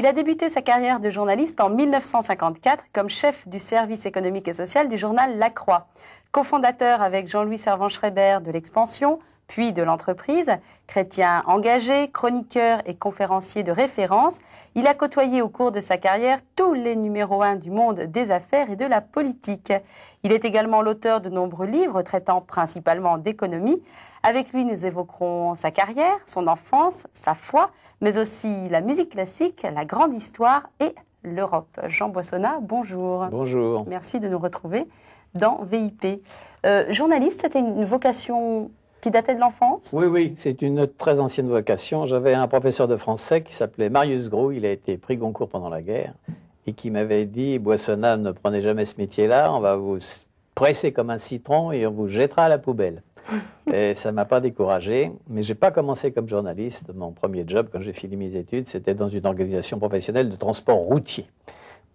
Il a débuté sa carrière de journaliste en 1954 comme chef du service économique et social du journal La Croix. Cofondateur avec Jean-Louis Servan-Schreiber de l'Expansion, puis de l'entreprise. Chrétien engagé, chroniqueur et conférencier de référence, il a côtoyé au cours de sa carrière tous les numéros 1 du monde des affaires et de la politique. Il est également l'auteur de nombreux livres traitant principalement d'économie. Avec lui, nous évoquerons sa carrière, son enfance, sa foi, mais aussi la musique classique, la grande histoire et l'Europe. Jean Boissonnat, bonjour. Bonjour. Merci de nous retrouver dans VIP. Euh, journaliste, c'était une vocation qui datait de l'enfance Oui, oui, c'est une très ancienne vocation. J'avais un professeur de français qui s'appelait Marius Gros, il a été pris Goncourt pendant la guerre, et qui m'avait dit, Boissonnat, ne prenez jamais ce métier-là, on va vous presser comme un citron et on vous jettera à la poubelle. et ça ne m'a pas découragé, mais j'ai pas commencé comme journaliste. Mon premier job, quand j'ai fini mes études, c'était dans une organisation professionnelle de transport routier.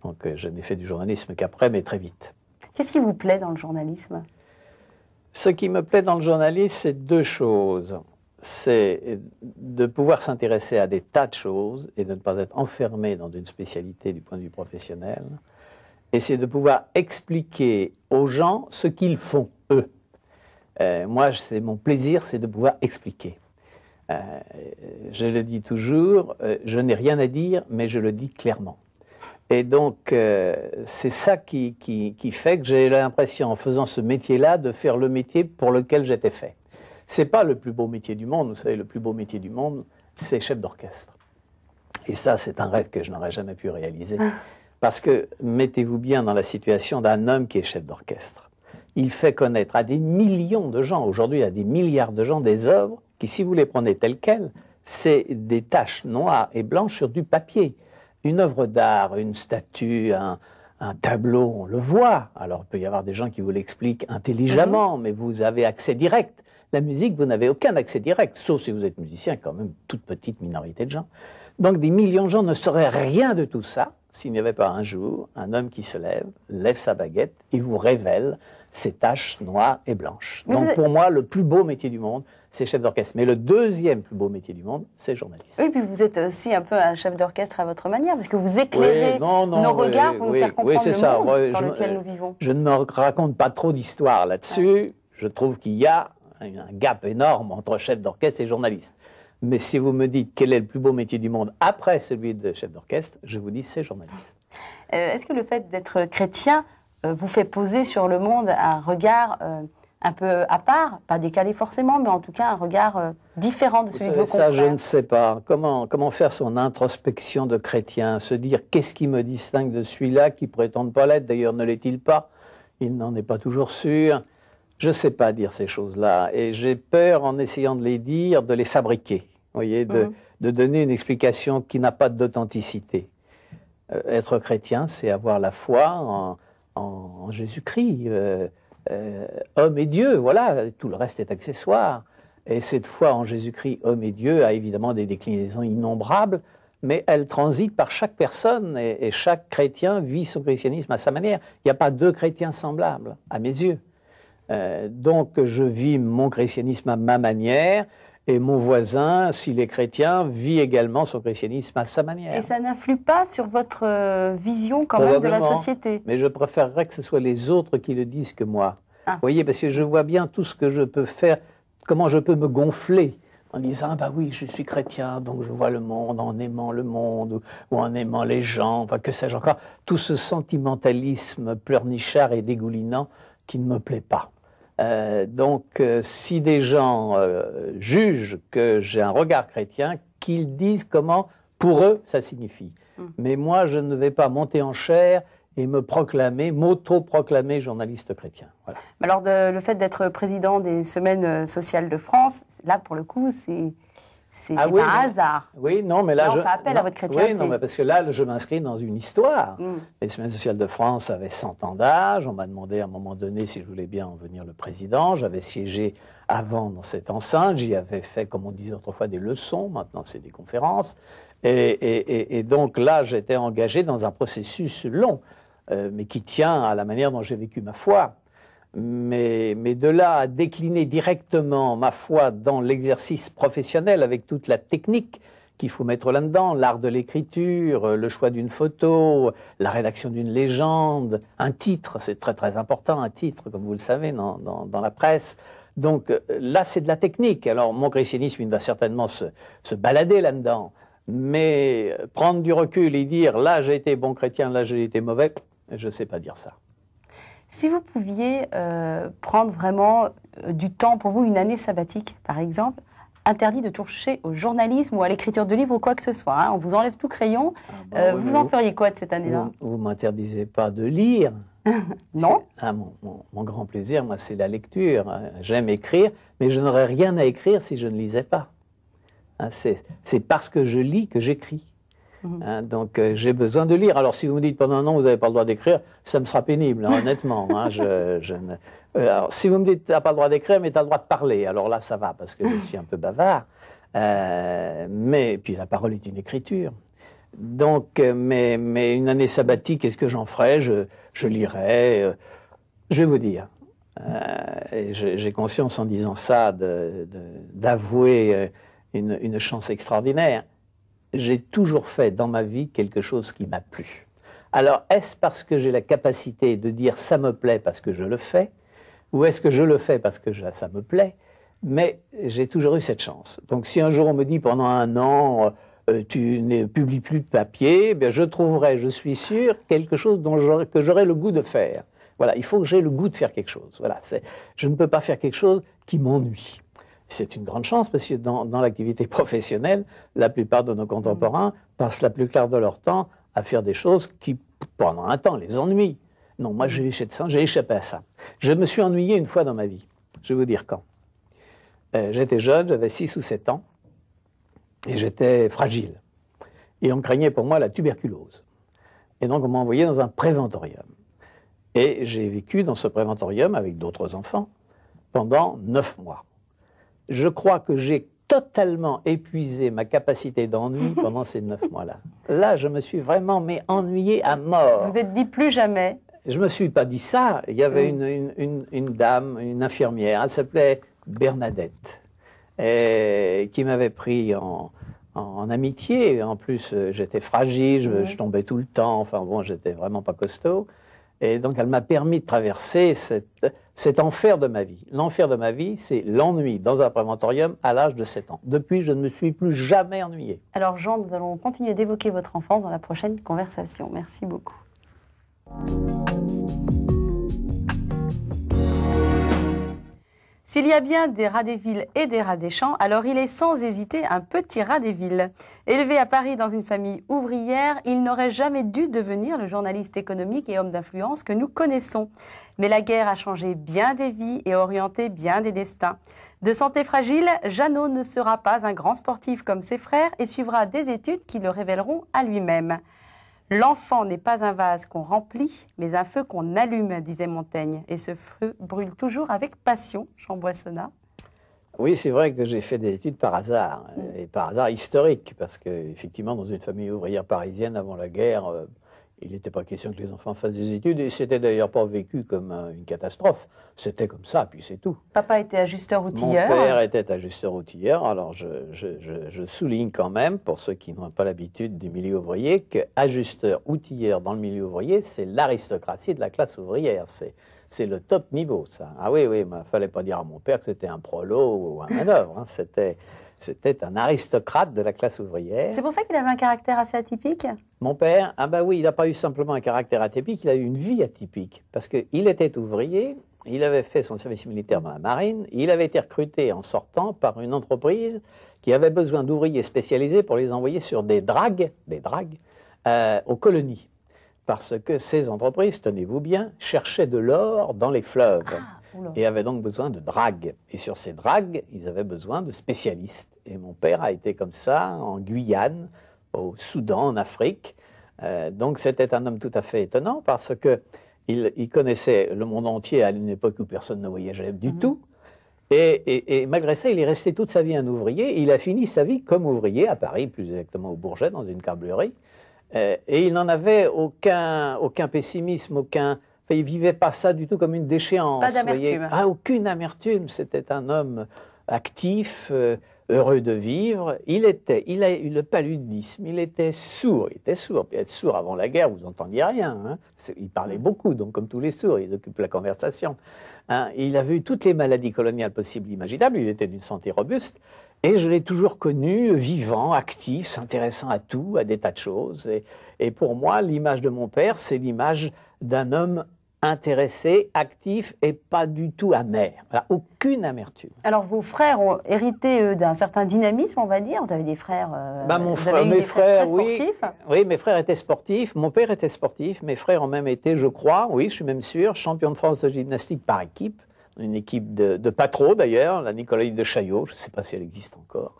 Donc euh, je n'ai fait du journalisme qu'après, mais très vite. Qu'est-ce qui vous plaît dans le journalisme ce qui me plaît dans le journalisme, c'est deux choses. C'est de pouvoir s'intéresser à des tas de choses et de ne pas être enfermé dans une spécialité du point de vue professionnel. Et c'est de pouvoir expliquer aux gens ce qu'ils font, eux. Euh, moi, c'est mon plaisir, c'est de pouvoir expliquer. Euh, je le dis toujours, euh, je n'ai rien à dire, mais je le dis clairement. Et donc, euh, c'est ça qui, fait que j'ai l'impression, en faisant ce métier-là, de faire le métier pour lequel j'étais fait. C'est pas le plus beau métier du monde, vous savez, le plus beau métier du monde, c'est chef d'orchestre. Et ça, c'est un rêve que je n'aurais jamais pu réaliser. Ah. Parce que, mettez-vous bien dans la situation d'un homme qui est chef d'orchestre. Il fait connaître à des millions de gens, aujourd'hui à des milliards de gens, des œuvres qui, si vous les prenez telles quelles, c'est des taches noires et blanches sur du papier une œuvre d'art, une statue, un, tableau, on le voit. Alors, il peut y avoir des gens qui vous l'expliquent intelligemment, mhm. mais vous avez accès direct. La musique, vous n'avez aucun accès direct, sauf si vous êtes musicien, quand même, toute petite minorité de gens. Donc, des millions de gens ne sauraient rien de tout ça s'il n'y avait pas un jour un homme qui se lève, lève sa baguette et vous révèle ses taches noires et blanches. Donc, pour moi, le plus beau métier du monde, c'est chef d'orchestre. Mais le deuxième plus beau métier du monde, c'est journaliste. Oui, puis vous êtes aussi un peu un chef d'orchestre à votre manière, parce que vous éclairez nos regards pour nous faire comprendre le ça. monde dans lequel nous vivons. Je ne me raconte pas trop d'histoires là-dessus. Je trouve qu'il y a un gap énorme entre chef d'orchestre et journaliste. Mais si vous me dites quel est le plus beau métier du monde après celui de chef d'orchestre, je vous dis c'est journaliste. Euh, est-ce que le fait d'être chrétien euh, vous fait poser sur le monde un regard euh, un peu à part, pas décalé forcément, mais en tout cas un regard euh, différent de celui de vos Ça, je ne sais pas. Comment, faire son introspection de chrétien Se dire qu'est-ce qui me distingue de celui-là qui prétend pas l'être D'ailleurs, ne l'est-il pas Il n'en est pas toujours sûr. Je ne sais pas dire ces choses-là. Et j'ai peur, en essayant de les dire, de les fabriquer. Vous voyez, de, mhm. donner une explication qui n'a pas d'authenticité. Euh, être chrétien, c'est avoir la foi en, Jésus-Christ. Euh, euh, homme et Dieu, voilà, tout le reste est accessoire. Et cette foi en Jésus-Christ, homme et Dieu, a évidemment des déclinaisons innombrables, mais elle transite par chaque personne et, chaque chrétien vit son christianisme à sa manière. Il n'y a pas deux chrétiens semblables, à mes yeux. Euh, donc je vis mon christianisme à ma manière, et mon voisin, s'il est chrétien, vit également son christianisme à sa manière. Et ça n'influe pas sur votre euh, vision quand même de la société. Mais je préférerais que ce soit les autres qui le disent que moi. Ah. Vous voyez, parce que je vois bien tout ce que je peux faire, comment je peux me gonfler en disant ah bah oui je suis chrétien donc je vois le monde en aimant le monde ou, ou en aimant les gens enfin que sais-je encore tout ce sentimentalisme pleurnichard et dégoulinant qui ne me plaît pas euh, donc, euh, si des gens euh, jugent que j'ai un regard chrétien, qu'ils disent comment, pour eux, ça signifie. Hum. Mais moi, je ne vais pas monter en chair et me proclamer, m'auto-proclamer journaliste chrétien. Alors, le fait d'être président des Semaines sociales de France, là, pour le coup, c'est c'est ah un hasard. Oui, non, mais là, je. Fait appel à votre chrétienté. Oui, non, mais parce que là, je m'inscris dans une histoire. Mm. Les Semaines sociales de France avaient 100 ans d'âge. On m'a demandé à un moment donné si je voulais bien en venir le président. J'avais siégé avant dans cette enceinte. J'y avais fait, comme on disait autrefois, des leçons. Maintenant, c'est des conférences. Et, donc là, j'étais engagé dans un processus long, euh, mais qui tient à la manière dont j'ai vécu ma foi mais, de là à décliner directement ma foi dans l'exercice professionnel avec toute la technique qu'il faut mettre là-dedans, l'art de l'écriture, euh, le choix d'une photo, la rédaction d'une légende, un titre, c'est très très important, un titre, comme vous le savez, dans, la presse. Donc euh, là, c'est de la technique. Alors mon christianisme, il va certainement se balader là-dedans, mais euh, prendre du recul et dire là j'ai été bon chrétien, là j'ai été mauvais, je ne sais pas dire ça. Si vous pouviez euh, prendre vraiment euh, du temps pour vous, une année sabbatique par exemple, interdit de toucher au journalisme ou à l'écriture de livres ou quoi que ce soit. Hein. On vous enlève tout crayon. Ah bah euh, vous en feriez quoi de cette année-là Vous, ne m'interdisez pas de lire. non ah, mon, grand plaisir, moi, c'est la lecture. Hein. J'aime écrire, mais je n'aurais rien à écrire si je ne lisais pas. Hein, c'est parce que je lis que j'écris. Mhm. Hein, donc euh, j'ai besoin de lire. Alors si vous me dites pendant un an vous n'avez pas le droit d'écrire, ça me sera pénible, hein, honnêtement. Hein, euh, alors, si vous me dites t'as pas le droit d'écrire, mais tu as le droit de parler, alors là ça va parce que je suis un peu bavard. Euh, mais puis la parole est une écriture. Donc, mais, mais une année sabbatique, qu'est-ce que j'en ferais je, lirai. je vais vous dire. j'ai conscience en disant ça d'avouer une chance extraordinaire j'ai toujours fait dans ma vie quelque chose qui m'a plu. Alors, est-ce parce que j'ai la capacité de dire ça me plaît parce que je le fais, ou est-ce que je le fais parce que ça me plaît Mais j'ai toujours eu cette chance. Donc, si un jour on me dit pendant un an, euh, tu ne publies plus de papier, eh je trouverai, je suis sûr, quelque chose que j'aurai le goût de faire. Voilà, il faut que j'ai le goût de faire quelque chose. Voilà, je ne peux pas faire quelque chose qui m'ennuie. C'est une grande chance parce que dans, l'activité professionnelle, la plupart de nos contemporains passent la plus de leur temps à faire des choses qui, pendant un temps, les ennuient. Non, moi, j'ai échappé à ça. Je me suis ennuyé une fois dans ma vie. Je vais vous dire quand. Euh, j'étais jeune, j'avais 6 ou 7 ans, et j'étais fragile. Et on craignait pour moi la tuberculose. Et donc, on m'a envoyé dans un préventorium. Et j'ai vécu dans ce préventorium avec d'autres enfants pendant 9 mois je crois que j'ai totalement épuisé ma capacité d'ennui pendant ces neuf mois-là. Là, je me suis vraiment mais ennuyé à mort. Vous êtes dit plus jamais Je me suis pas dit ça. Il y avait mm. une, dame, une infirmière, elle s'appelait Bernadette, et, qui m'avait pris en, en, amitié. En plus, euh, j'étais fragile, je, mm. je, tombais tout le temps. Enfin bon, j'étais vraiment pas costaud. Et donc, elle m'a permis de traverser cet enfer de ma vie. L'enfer de ma vie, c'est l'ennui dans un préventorium à l'âge de 7 ans. Depuis, je ne me suis plus jamais ennuyé. Alors, Jean, nous allons continuer d'évoquer votre enfance dans la prochaine conversation. Merci beaucoup. S'il y a bien des rats des villes et des rats des champs, alors il est sans hésiter un petit rat des villes. Élevé à Paris dans une famille ouvrière, il n'aurait jamais dû devenir le journaliste économique et homme d'influence que nous connaissons. Mais la guerre a changé bien des vies et orienté bien des destins. De santé fragile, Jeannot ne sera pas un grand sportif comme ses frères et suivra des études qui le révéleront à lui-même. L'enfant n'est pas un vase qu'on remplit, mais un feu qu'on allume, disait Montaigne. Et ce feu brûle toujours avec passion, Jean Boissonnat. Oui, c'est vrai que j'ai fait des études par hasard, mm. et par hasard historique, parce que effectivement, dans une famille ouvrière parisienne avant la guerre, euh, il n'était pas question que les enfants fassent des études, et c'était d'ailleurs pas vécu comme euh, une catastrophe. C'était comme ça, puis c'est tout. Papa était ajusteur outilleur. Mon père était ajusteur outilleur. Alors je, souligne quand même, pour ceux qui n'ont pas l'habitude du milieu ouvrier, qu'ajusteur outilleur dans le milieu ouvrier, c'est l'aristocratie de la classe ouvrière. C'est c'est le top niveau, ça. Ah oui, oui, il ne fallait pas dire à mon père que c'était un prolo ou un manœuvre. Hein. C'était c'était un aristocrate de la classe ouvrière. C'est pour ça qu'il avait un caractère assez atypique Mon père, ah ben oui, il n'a pas eu simplement un caractère atypique, il a eu une vie atypique. Parce qu'il était ouvrier, il avait fait son service militaire dans la marine, il avait été recruté en sortant par une entreprise qui avait besoin d'ouvriers spécialisés pour les envoyer sur des dragues, des dragues, euh, aux colonies. Parce que ces entreprises, tenez-vous bien, cherchaient de l'or dans les fleuves. Ah et avaient donc besoin de dragues. Et sur ces dragues, ils avaient besoin de spécialistes. Et mon père a été comme ça en Guyane, au Soudan, en Afrique. Euh, donc c'était un homme tout à fait étonnant parce que il, connaissait le monde entier à une époque où personne ne voyageait du mhm. tout. Et, malgré ça, il est resté toute sa vie un ouvrier. il a fini sa vie comme ouvrier à Paris, plus exactement au Bourget, dans une câblerie. Euh, et il n'en avait aucun, aucun pessimisme, aucun, il il vivait pas ça du tout comme une déchéance. Pas d'amertume. Ah, aucune amertume. C'était un homme actif, euh, heureux de vivre. Il était, il a eu le paludisme. Il était sourd. Il était sourd. Puis être sourd avant la guerre, vous n'entendiez rien. Hein. Il parlait beaucoup, donc comme tous les sourds, il occupe la conversation. Hein. Il avait eu toutes les maladies coloniales possibles, imaginables. Il était d'une santé robuste. Et je l'ai toujours connu vivant, actif, s'intéressant à tout, à des tas de choses. et pour moi, l'image de mon père, c'est l'image d'un homme intéressé, actif et pas du tout amer. aucune amertume. Alors vos frères ont hérité d'un certain dynamisme, on va dire. Vous avez des frères. Euh, mes frères, oui. mes frères étaient sportifs. Mon père était sportif. Mes frères ont même été, je crois, oui, je suis même sûr, champion de France de gymnastique par équipe. Une équipe de, de pas d'ailleurs, la Nicolaïde de Chaillot, je ne sais pas si elle existe encore.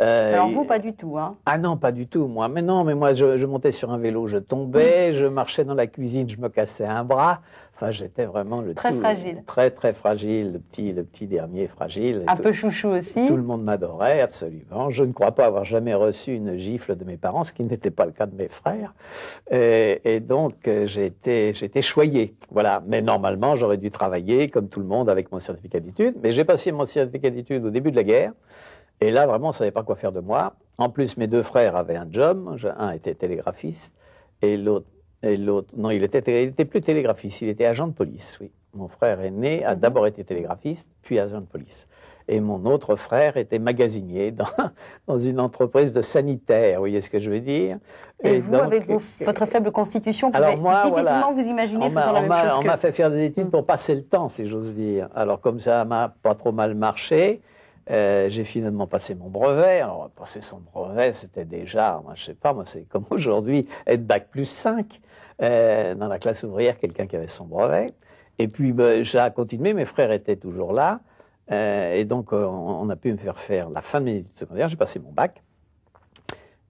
Euh, Alors vous, pas du tout, hein Ah non, pas du tout, moi. Mais non, mais moi, je, montais sur un vélo, je tombais, je marchais dans la cuisine, je me cassais un bras. Enfin, j'étais vraiment le très fragile, très très fragile, le petit le petit dernier fragile. Un peu chouchou aussi. Tout le monde m'adorait absolument. Je ne crois pas avoir jamais reçu une gifle de mes parents, ce qui n'était pas le cas de mes frères. Et, et donc euh, j'étais j'étais choyé, voilà. Mais normalement, j'aurais dû travailler comme tout le monde avec mon certificat d'études. Mais j'ai passé mon certificat d'études au début de la guerre. Et là, vraiment, on ne savait pas quoi faire de moi. En plus, mes deux frères avaient un job. Un était télégraphiste et l'autre. Et l'autre, non, il était, il était plus télégraphiste, il était agent de police, oui. Mon frère aîné a mhm. d'abord été télégraphiste, puis agent de police. Et mon autre frère était magasinier dans, dans une entreprise de sanitaire, vous voyez ce que je veux dire. Et, vous, avec euh, votre faible constitution, alors moi, difficilement vous imaginez on la même chose. On m'a fait faire des études hmm. pour passer le temps, si j'ose dire. Alors comme ça m'a pas trop mal marché, euh, j'ai finalement passé mon brevet. Alors, passer son brevet, c'était déjà, moi, je sais pas, moi, c'est comme aujourd'hui, être bac plus 5 euh, dans la classe ouvrière, quelqu'un qui avait son brevet. Et puis, j'ai ben, continué, mes frères étaient toujours là. Euh, et donc, on, a pu me faire faire la fin de mes études secondaires, j'ai passé mon bac.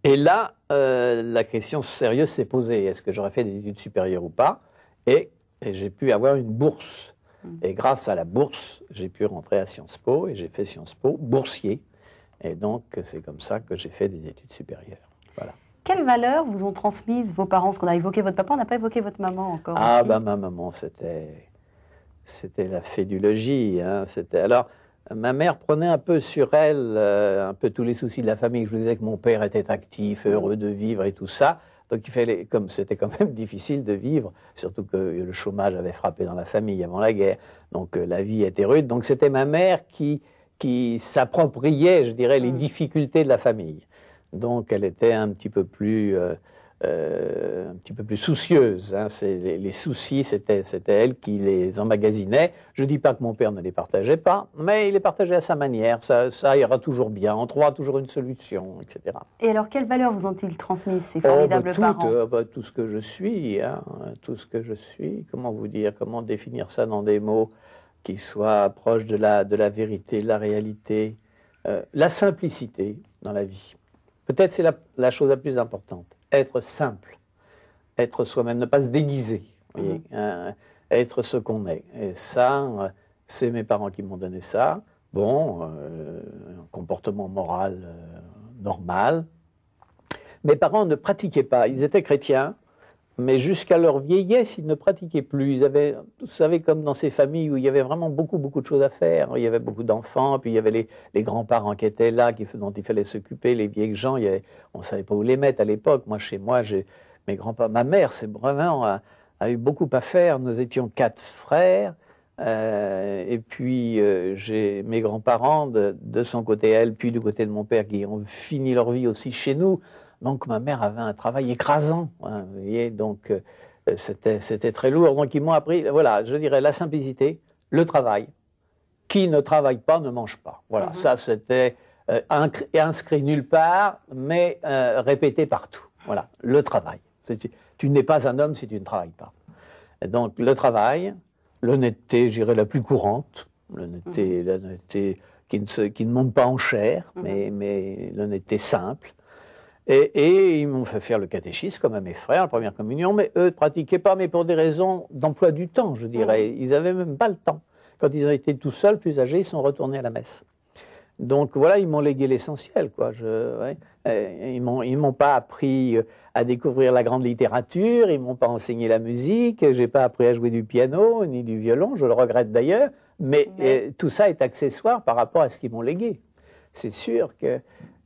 Et là, la question sérieuse s'est posée. Est-ce que j'aurais fait des études supérieures ou pas et j'ai pu avoir une bourse et grâce à la bourse, j'ai pu rentrer à Sciences Po et j'ai fait Sciences Po boursier. Et donc, c'est comme ça que j'ai fait des études supérieures. Voilà. Quelles valeurs vous ont transmises vos parents Parce qu'on a évoqué votre papa, on n'a pas évoqué votre maman encore. Ah, bah ma maman, c'était. C'était la fédulogie. Hein. C'était alors ma mère prenait un peu sur elle euh, un peu tous les soucis de la famille. Je vous disais que mon père était actif, heureux de vivre et tout ça. Donc il fallait, comme c'était quand même difficile de vivre, surtout que le chômage avait frappé dans la famille avant la guerre, donc euh, la vie était rude. Donc c'était ma mère qui, qui s'appropriait, je dirais, les mmh. difficultés de la famille. Donc elle était un petit peu plus... Euh, euh, un petit peu plus soucieuse. Hein. Les, soucis, c'était elle qui les emmagasinait. Je ne dis pas que mon père ne les partageait pas, mais il les partageait à sa manière. Ça, ira toujours bien, on trouvera toujours une solution, etc. Et alors, quelles valeurs vous ont-ils transmises, ces euh, bah, formidables tout, parents euh, bah, Tout ce que je suis, hein, tout ce que je suis. Comment vous dire Comment définir ça dans des mots qui soient proches de la, de la vérité, de la réalité La simplicité dans la vie. Peut-être c'est la chose la plus importante être simple, être soi-même, ne pas se déguiser, mhm. hein, être ce qu'on est. Et ça, euh, c'est mes parents qui m'ont donné ça. Bon, euh, un comportement moral euh, normal. Mes parents ne pratiquaient pas, ils étaient chrétiens, mais jusqu'à leur vieillesse, ils ne pratiquaient plus. Ils avaient, vous savez, comme dans ces familles où il y avait vraiment beaucoup, beaucoup de choses à faire. Il y avait beaucoup d'enfants, puis il y avait les, les grands-parents qui étaient là, qui, dont il fallait s'occuper, les vieilles gens. on ne savait pas où les mettre à l'époque. Moi, chez moi, j'ai mes grands-parents. Ma mère, c'est vraiment, a, eu beaucoup à faire. Nous étions quatre frères. Euh, et puis, euh, j'ai mes grands-parents, de, de son côté elle, puis du côté de mon père, qui ont fini leur vie aussi chez nous. Donc ma mère avait un travail écrasant, hein, vous voyez, donc euh, c'était très lourd. Donc ils m'ont appris, voilà, je dirais la simplicité, le travail. Qui ne travaille pas ne mange pas. Voilà, mhm. ça c'était euh, inscrit nulle part, mais euh, répété partout. Voilà, le travail. Tu n'es pas un homme si tu ne travailles pas. donc le travail, l'honnêteté, j'irais la plus courante, l'honnêteté, mhm. l'honnêteté qui ne, monte pas en chair, mhm. mais l'honnêteté simple, et, ils m'ont fait faire le catéchisme comme à mes frères, la première communion, mais eux ne pratiquaient pas, mais pour des raisons d'emploi du temps, je dirais. Mmh. Ils n'avaient même pas le temps. Quand ils ont été tout seuls, plus âgés, ils sont retournés à la messe. Donc voilà, ils m'ont légué l'essentiel. Quoi. Je, Ils ne m'ont pas appris euh, à découvrir la grande littérature, ils ne m'ont pas enseigné la musique, J'ai pas appris à jouer du piano ni du violon, je le regrette d'ailleurs, mais, euh, tout ça est accessoire par rapport à ce qu'ils m'ont légué. C'est sûr que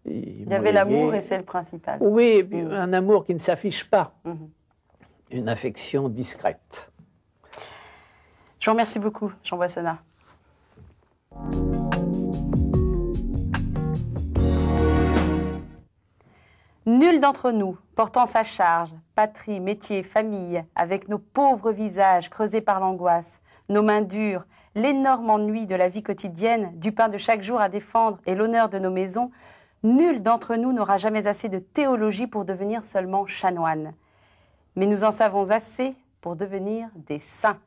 il y avait l'amour et c'est le principal. Oui, mm. un amour qui ne s'affiche pas, mm-hmm. une affection discrète. Je vous remercie beaucoup, Jean Boissonnat. Nul d'entre nous, portant sa charge, patrie, métier, famille, avec nos pauvres visages creusés par l'angoisse, nos mains dures, l'énorme ennui de la vie quotidienne, du pain de chaque jour à défendre et l'honneur de nos maisons, Nul d'entre nous n'aura jamais assez de théologie pour devenir seulement chanoine. Mais nous en savons assez pour devenir des saints.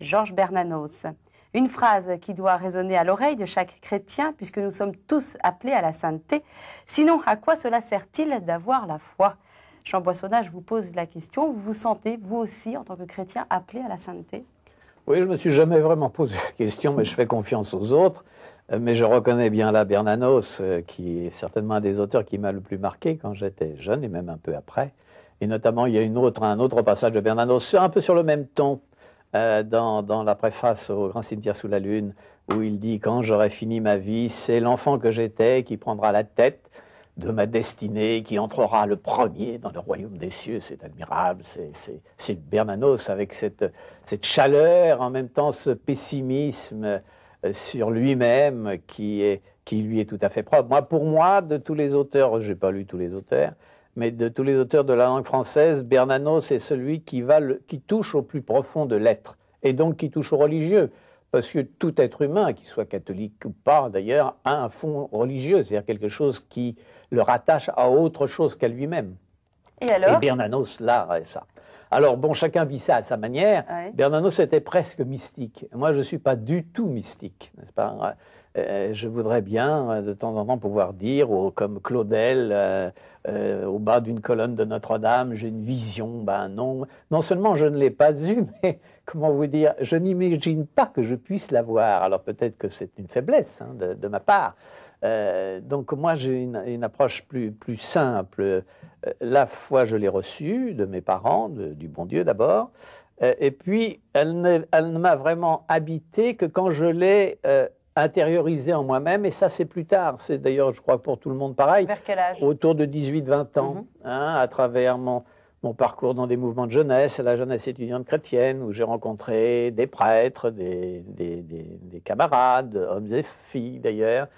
Georges Bernanos. Une phrase qui doit résonner à l'oreille de chaque chrétien, puisque nous sommes tous appelés à la sainteté. Sinon, à quoi cela sert-il d'avoir la foi Jean Boissonnage vous pose la question. Vous vous sentez, vous aussi, en tant que chrétien, appelé à la sainteté Oui, je ne me suis jamais vraiment posé la question, mais je fais confiance aux autres. Euh, mais je reconnais bien là Bernanos, euh, qui est certainement un des auteurs qui m'a le plus marqué quand j'étais jeune et même un peu après. Et notamment, il y a une autre, un autre passage de Bernanos, un peu sur le même ton, euh, dans, dans, la préface au Grand Cimetière sous la Lune, où il dit Quand j'aurai fini ma vie, c'est l'enfant que j'étais qui prendra la tête de ma destinée, qui entrera le premier dans le royaume des cieux. C'est admirable, c'est Bernanos avec cette, cette, chaleur, en même temps ce pessimisme. Euh, sur lui-même qui, lui est tout à fait propre. Moi, pour moi, de tous les auteurs, je n'ai pas lu tous les auteurs, mais de tous les auteurs de la langue française, Bernanos est celui qui, touche au plus profond de l'être, et donc qui touche au religieux. Parce que tout être humain, qu'il soit catholique ou pas d'ailleurs, a un fond religieux, c'est-à-dire quelque chose qui le rattache à autre chose qu'à lui-même. Et alors Et Bernanos, là, ça. Alors bon, chacun vit ça à sa manière. Bernardo, c'était presque mystique. Moi, je ne suis pas du tout mystique, n'est-ce pas euh, Je voudrais bien, euh, de temps en temps, pouvoir dire, comme Claudel, euh, au bas d'une colonne de Notre-Dame, j'ai une vision. Ben non, non seulement je ne l'ai pas eue, mais comment vous dire, je n'imagine pas que je puisse l'avoir. Alors peut-être que c'est une faiblesse hein, de ma part. Euh, donc moi, j'ai une, approche plus, simple. Euh, la foi, je l'ai reçue de mes parents, du bon Dieu d'abord. Euh, et puis, elle, ne, m'a vraiment habité que quand je l'ai intériorisée en moi-même. Et ça, c'est plus tard. C'est d'ailleurs, je crois, pour tout le monde pareil. Autour de 18-20 ans, mhm. hein, à travers mon, parcours dans des mouvements de jeunesse, la jeunesse étudiante chrétienne, où j'ai rencontré des prêtres, des, camarades, hommes et filles d'ailleurs,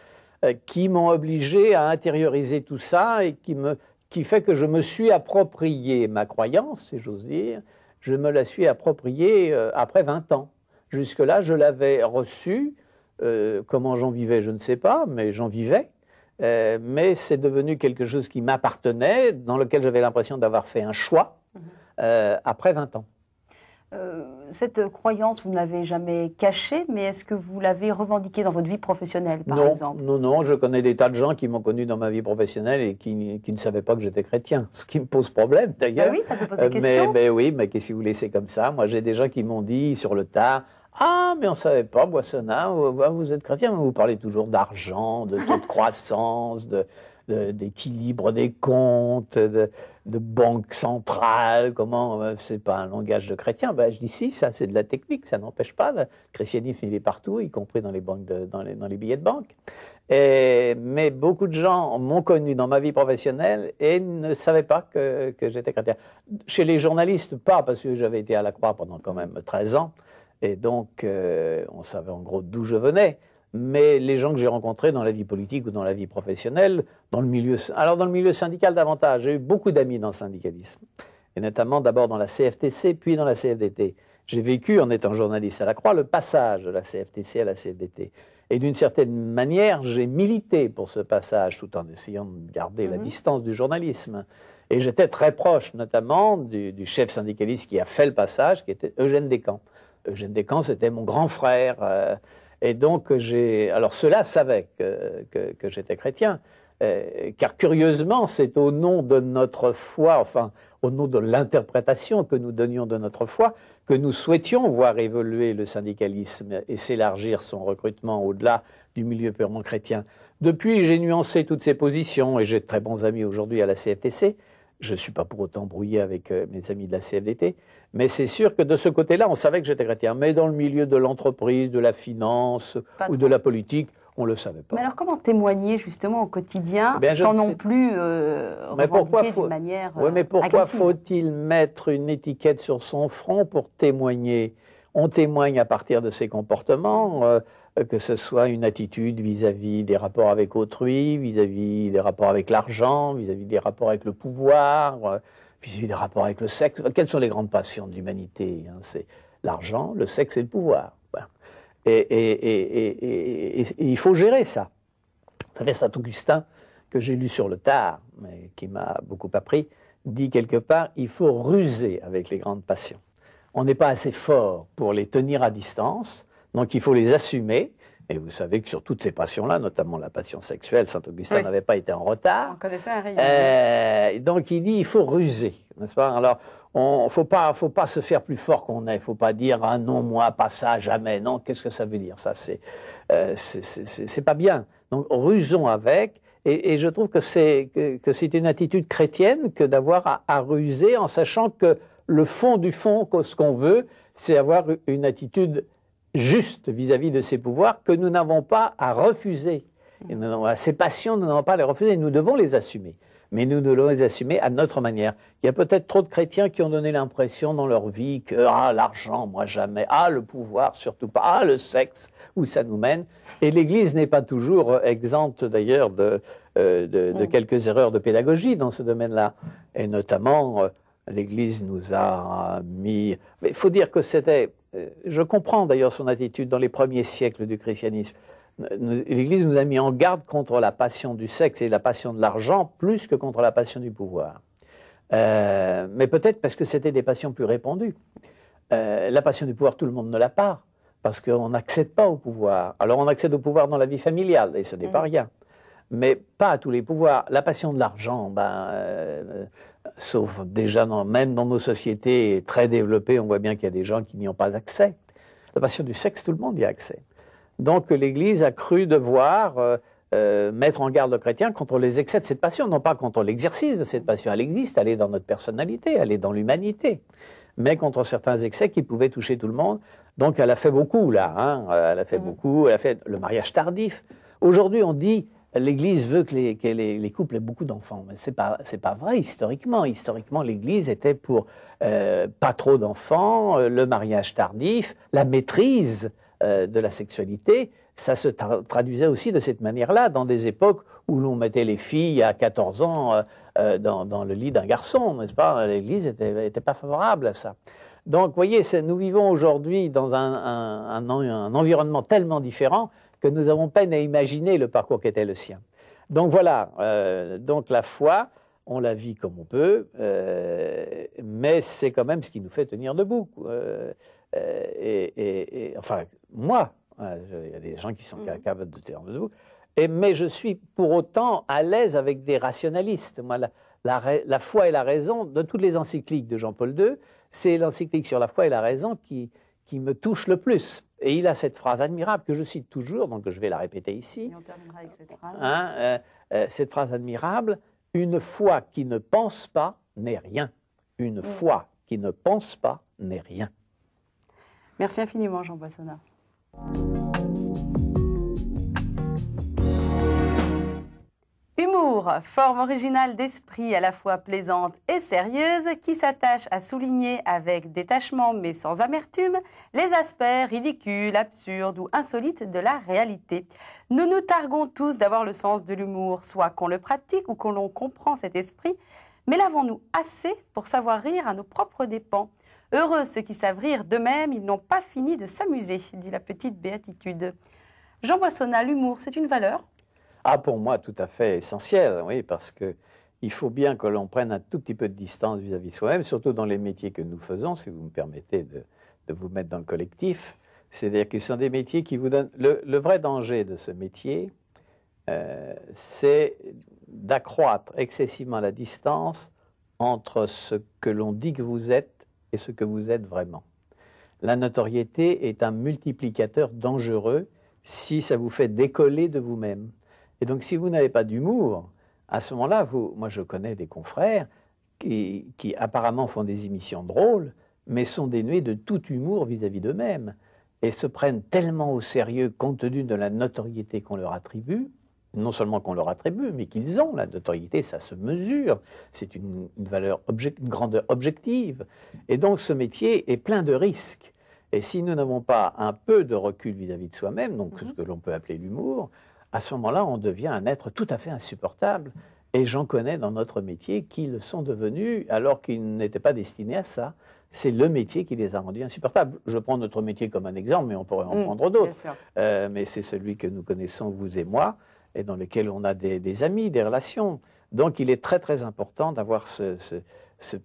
euh, qui m'ont obligé à intérioriser tout ça et qui, me, qui fait que je me suis approprié ma croyance, si j'ose dire, je me la suis appropriée euh, après 20 ans. Jusque-là, je l'avais reçue. Euh, comment j'en vivais, je ne sais pas, mais j'en vivais. mais c'est devenu quelque chose qui m'appartenait, dans lequel j'avais l'impression d'avoir fait un choix mhm. après 20 ans. Euh, cette croyance, vous ne l'avez jamais cachée, mais est-ce que vous l'avez revendiquée dans votre vie professionnelle, par non, exemple Non, non, je connais des tas de gens qui m'ont connu dans ma vie professionnelle et qui, ne savaient pas que j'étais chrétien, ce qui me pose problème bah d'ailleurs. oui, ça peut euh, Mais, oui, mais quest vous laissez comme ça Moi, j'ai des gens qui m'ont dit sur le tas. Ah, mais on ne savait pas, Boissonnat, vous êtes chrétien, mais vous parlez toujours d'argent, de taux de croissance, de, d'équilibre des comptes, de, banque centrale, comment, euh, c'est pas un langage de chrétien. Ben, je dis si, ça c'est de la technique, ça n'empêche pas. Le christianisme, il est partout, y compris dans les, banques dans, les, billets de banque. mais beaucoup de gens m'ont connu dans ma vie professionnelle et ne savaient pas que, j'étais chrétien. Chez les journalistes, pas, parce que j'avais été à la Croix pendant quand même 13 ans. Et donc, euh, on savait en gros d'où je venais mais les gens que j'ai rencontrés dans la vie politique ou dans la vie professionnelle, dans le milieu, alors dans le milieu syndical davantage, j'ai eu beaucoup d'amis dans le syndicalisme, et notamment d'abord dans la CFTC, puis dans la CFDT. J'ai vécu, en étant journaliste à la Croix, le passage de la CFTC à la CFDT. Et d'une certaine manière, j'ai milité pour ce passage, tout en essayant de garder la mhm. distance du journalisme. Et j'étais très proche, notamment, du, chef syndicaliste qui a fait le passage, qui était Eugène Descamps. Eugène Descamps, c'était mon grand frère. Euh, et donc, j'ai. Alors, cela là que, j'étais chrétien, euh, car curieusement, c'est au nom de notre foi, enfin, au nom de l'interprétation que nous donnions de notre foi, que nous souhaitions voir évoluer le syndicalisme et s'élargir son recrutement au-delà du milieu purement chrétien. Depuis, j'ai nuancé toutes ces positions et j'ai de très bons amis aujourd'hui à la CFTC. Je ne suis pas pour autant brouillé avec euh, mes amis de la CFDT, mais c'est sûr que de ce côté-là, on savait que j'étais chrétien. Mais dans le milieu de l'entreprise, de la finance ou de la politique, on ne le savait pas. Mais alors comment témoigner justement au quotidien eh sans non plus euh, mais manière mais euh, pourquoi faut-il mettre une étiquette sur son front pour témoigner On témoigne à partir de ses comportements. Euh, euh, que ce soit une attitude vis-à-vis des rapports avec autrui, vis-à-vis des rapports avec l'argent, vis-à-vis des rapports avec le pouvoir, euh, vis-à-vis des rapports avec le sexe. Quelles sont les grandes passions de l'humanité hein C'est l'argent, le sexe et le pouvoir. Et, il faut gérer ça. Vous savez, Saint-Augustin, que j'ai lu sur le tard, mais qui m'a beaucoup appris, dit quelque part, il faut ruser avec les grandes passions. On n'est pas assez fort pour les tenir à distance, donc il faut les assumer. Et vous savez que sur toutes ces passions-là, notamment la passion sexuelle, Saint-Augustin n'avait pas été en retard. On connaissait un euh, donc il dit il faut ruser, n'est-ce pas Alors, on faut pas, faut pas se faire plus fort qu'on est. Faut pas dire ah non moi pas ça jamais. Non, qu'est-ce que ça veut dire Ça euh, c'est, c'est pas bien. Donc rusons avec. Et, je trouve que c'est que, c'est une attitude chrétienne que d'avoir à, à ruser en sachant que le fond du fond, ce qu'on veut, c'est avoir une attitude juste vis-à-vis de ces pouvoirs que nous n'avons pas à refuser. Et ces passions, nous n'avons pas à les refuser, nous devons les assumer. Mais nous devons les assumer à notre manière. Il y a peut-être trop de chrétiens qui ont donné l'impression dans leur vie que ah, l'argent, moi jamais, ah, le pouvoir, surtout pas, ah, le sexe, où ça nous mène. Et l'Église n'est pas toujours euh, exempte d'ailleurs de, euh, mm. quelques erreurs de pédagogie dans ce domaine-là. Et notamment. Euh, l'Église nous a mis. il faut dire que c'était. Euh, je comprends d'ailleurs son attitude dans les premiers siècles du christianisme. L'Église nous a mis en garde contre la passion du sexe et la passion de l'argent plus que contre la passion du pouvoir. Euh, mais peut-être parce que c'était des passions plus répandues. Euh, la passion du pouvoir, tout le monde ne l'a pas, parce qu'on n'accède pas au pouvoir. Alors on accède au pouvoir dans la vie familiale, et ce n'est pas mmh. rien mais pas à tous les pouvoirs. La passion de l'argent, ben, euh, sauf déjà même dans nos sociétés très développées, on voit bien qu'il y a des gens qui n'y ont pas accès. La passion du sexe, tout le monde y a accès. Donc l'Église a cru devoir euh, euh, mettre en garde le chrétien contre les excès de cette passion, non pas contre l'exercice de cette passion. Elle existe, elle est dans notre personnalité, elle est dans l'humanité, mais contre certains excès qui pouvaient toucher tout le monde. Donc elle a fait beaucoup là, hein. elle a fait mm. beaucoup, elle a fait le mariage tardif. Aujourd'hui on dit l'Église veut que les, couples aient beaucoup d'enfants. Mais ce n'est pas, vrai historiquement. Historiquement, l'Église était pour euh, pas trop d'enfants, euh, le mariage tardif, la maîtrise euh, de la sexualité. Ça se traduisait aussi de cette manière-là, dans des époques où l'on mettait les filles à 14 ans dans, le lit d'un garçon, n'est-ce pas L'Église n'était pas favorable à ça. Donc, vous voyez, nous vivons aujourd'hui dans un environnement tellement différent que nous avons peine à imaginer le parcours qu'était le sien. Donc voilà, euh, donc la foi, on la vit comme on peut, euh, mais c'est quand même ce qui nous fait tenir debout. Euh, et, enfin, moi, hein, il y a des gens qui sont mmh. capables de tenir debout, et, mais je suis pour autant à l'aise avec des rationalistes. Moi, la, la, foi et la raison, de toutes les encycliques de Jean-Paul II, c'est l'encyclique sur la foi et la raison qui, qui me touche le plus. Et il a cette phrase admirable que je cite toujours, donc je vais la répéter ici. Et on terminera cette phrase. Hein, euh, euh, cette phrase admirable Une foi qui ne pense pas n'est rien. Une fois mm. foi qui ne pense pas n'est rien. Merci infiniment, Jean Boissonnat. Humour, forme originale d'esprit à la fois plaisante et sérieuse qui s'attache à souligner avec détachement mais sans amertume les aspects ridicules, absurdes ou insolites de la réalité. Nous nous targuons tous d'avoir le sens de l'humour, soit qu'on le pratique ou qu'on l'on comprend cet esprit, mais l'avons-nous assez pour savoir rire à nos propres dépens Heureux ceux qui savent rire d'eux-mêmes, ils n'ont pas fini de s'amuser, dit la petite béatitude. Jean Boissonna, l'humour, c'est une valeur ah, pour moi, tout à fait essentiel, oui, parce que il faut bien que l'on prenne un tout petit peu de distance vis-à-vis soi-même, surtout dans les métiers que nous faisons, si vous me permettez de, de vous mettre dans le collectif. C'est-à-dire qu'ils sont des métiers qui vous donnent. Le, vrai danger de ce métier, euh, c'est d'accroître excessivement la distance entre ce que l'on dit que vous êtes et ce que vous êtes vraiment. La notoriété est un multiplicateur dangereux si ça vous fait décoller de vous-même. Et donc, si vous n'avez pas d'humour, à ce moment-là, moi, je connais des confrères qui, apparemment font des émissions drôles, mais sont dénués de tout humour vis-à-vis d'eux-mêmes et se prennent tellement au sérieux compte tenu de la notoriété qu'on leur attribue, non seulement qu'on leur attribue, mais qu'ils ont. La notoriété, ça se mesure, c'est une, valeur, grandeur objective. Et donc ce métier est plein de risques. Et si nous n'avons pas un peu de recul vis-à-vis de soi-même, donc mm-hmm. ce que l'on peut appeler l'humour, à ce moment-là, on devient un être tout à fait insupportable. Et j'en connais dans notre métier qui le sont devenus alors qu'ils n'étaient pas destinés à ça. C'est le métier qui les a rendus insupportables. Je prends notre métier comme un exemple, mais on pourrait en mm, prendre d'autres. Euh, mais c'est celui que nous connaissons, vous et moi, et dans lequel on a des, amis, des relations. Donc il est très très important d'avoir ce,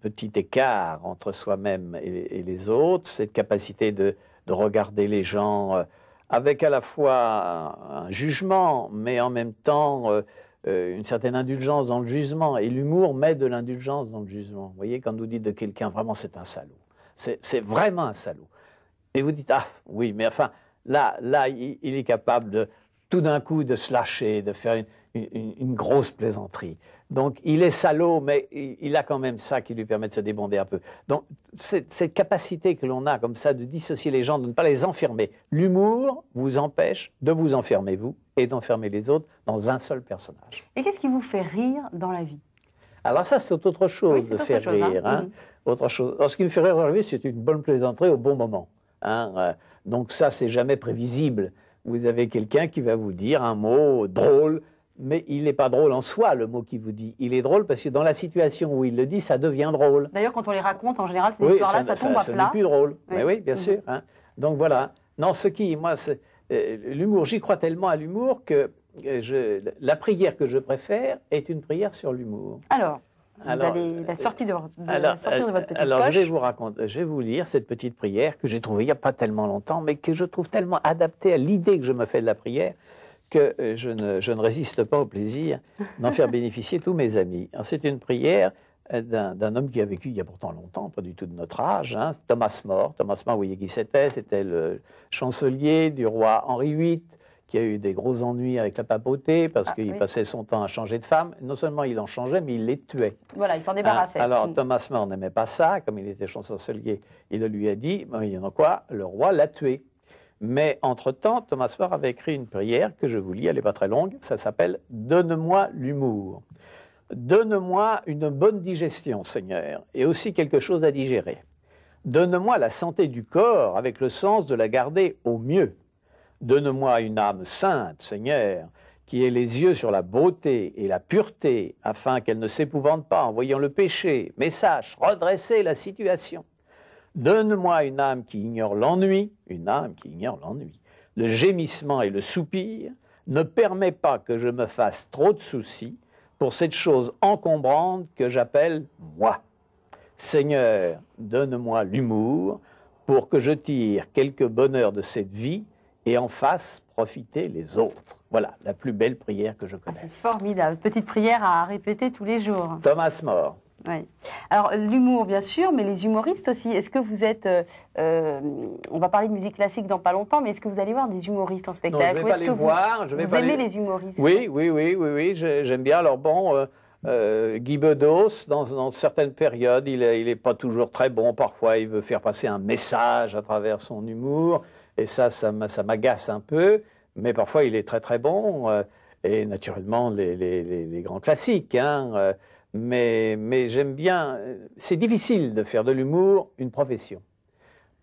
petit écart entre soi-même et, les autres, cette capacité de, regarder les gens. Euh, avec à la fois un, jugement, mais en même temps euh, euh, une certaine indulgence dans le jugement. Et l'humour met de l'indulgence dans le jugement. Vous voyez, quand vous dites de quelqu'un, vraiment, c'est un salaud. C'est vraiment un salaud. Et vous dites, ah oui, mais enfin, là, là il, il est capable de tout d'un coup de se lâcher, de faire une, une, grosse plaisanterie. Donc il est salaud, mais il a quand même ça qui lui permet de se débonder un peu. Donc cette, capacité que l'on a comme ça de dissocier les gens, de ne pas les enfermer. L'humour vous empêche de vous enfermer vous et d'enfermer les autres dans un seul personnage. Et qu'est-ce qui vous fait rire dans la vie alors ça, c'est autre chose de faire rire. Autre chose. Hein. Hein. Mm-hmm. ce qui me fait rire dans la vie, c'est une bonne plaisanterie au bon moment. Hein, euh. donc ça, c'est jamais prévisible. Vous avez quelqu'un qui va vous dire un mot drôle, mais il n'est pas drôle en soi, le mot qu'il vous dit. Il est drôle parce que dans la situation où il le dit, ça devient drôle. D'ailleurs, quand on les raconte, en général, ces histoires-là, ça, tombe à plat. Ça n'est plus drôle. Oui, mais oui bien sûr. Hein. Donc voilà. Non, ce qui, moi, c'est euh, l'humour, j'y crois tellement à l'humour que euh, la prière que je préfère est une prière sur l'humour. Alors vous allez euh, la sortie de votre petite Alors, je vais vous raconter, je vais vous lire cette petite prière que j'ai trouvée il n'y a pas tellement longtemps, mais que je trouve tellement adaptée à l'idée que je me fais de la prière que euh, je ne, résiste pas au plaisir d'en faire bénéficier tous mes amis. C'est une prière euh, d'un homme qui a vécu il y a pourtant longtemps, pas du tout de notre âge, hein, Thomas More. Thomas More, vous voyez qui c'était, c'était le chancelier du roi Henri VIII, qui a eu des gros ennuis avec la papauté parce ah qu'il passait son temps à changer de femme. Non seulement il en changeait, mais il les tuait. Voilà, il s'en débarrassait. Ah, alors mm. Thomas More n'aimait pas ça, comme il était chancelier. Il lui a dit, il y en a quoi Le roi l'a tué. Mais entre-temps, Thomas Farr avait écrit une prière que je vous lis, elle n'est pas très longue, ça s'appelle Donne-moi l'humour. Donne-moi une bonne digestion, Seigneur, et aussi quelque chose à digérer. Donne-moi la santé du corps avec le sens de la garder au mieux. Donne-moi une âme sainte, Seigneur, qui ait les yeux sur la beauté et la pureté, afin qu'elle ne s'épouvante pas en voyant le péché, mais sache redresser la situation. Donne-moi une âme qui ignore l'ennui, une âme qui ignore l'ennui. Le gémissement et le soupir ne permet pas que je me fasse trop de soucis pour cette chose encombrante que j'appelle moi. Seigneur, donne-moi l'humour pour que je tire quelque bonheur de cette vie et en fasse profiter les autres. Voilà la plus belle prière que je ah, connaisse. C'est formidable, petite prière à répéter tous les jours. Thomas More. Oui. Alors l'humour bien sûr, mais les humoristes aussi. Est-ce que vous êtes, euh, euh, on va parler de musique classique dans pas longtemps, mais est-ce que vous allez voir des humoristes en spectacle Non, je vais pas les voir. vous aimez les... humoristes Oui, oui, oui, oui, oui. J'aime bien. Alors bon. Euh, Guy Bedos, dans, certaines périodes, il n'est pas toujours très bon. Parfois, il veut faire passer un message à travers son humour. Et ça, ça m'agace un peu. Mais parfois, il est très, très bon. et naturellement, les, grands classiques. Hein, mais, j'aime bien. C'est difficile de faire de l'humour une profession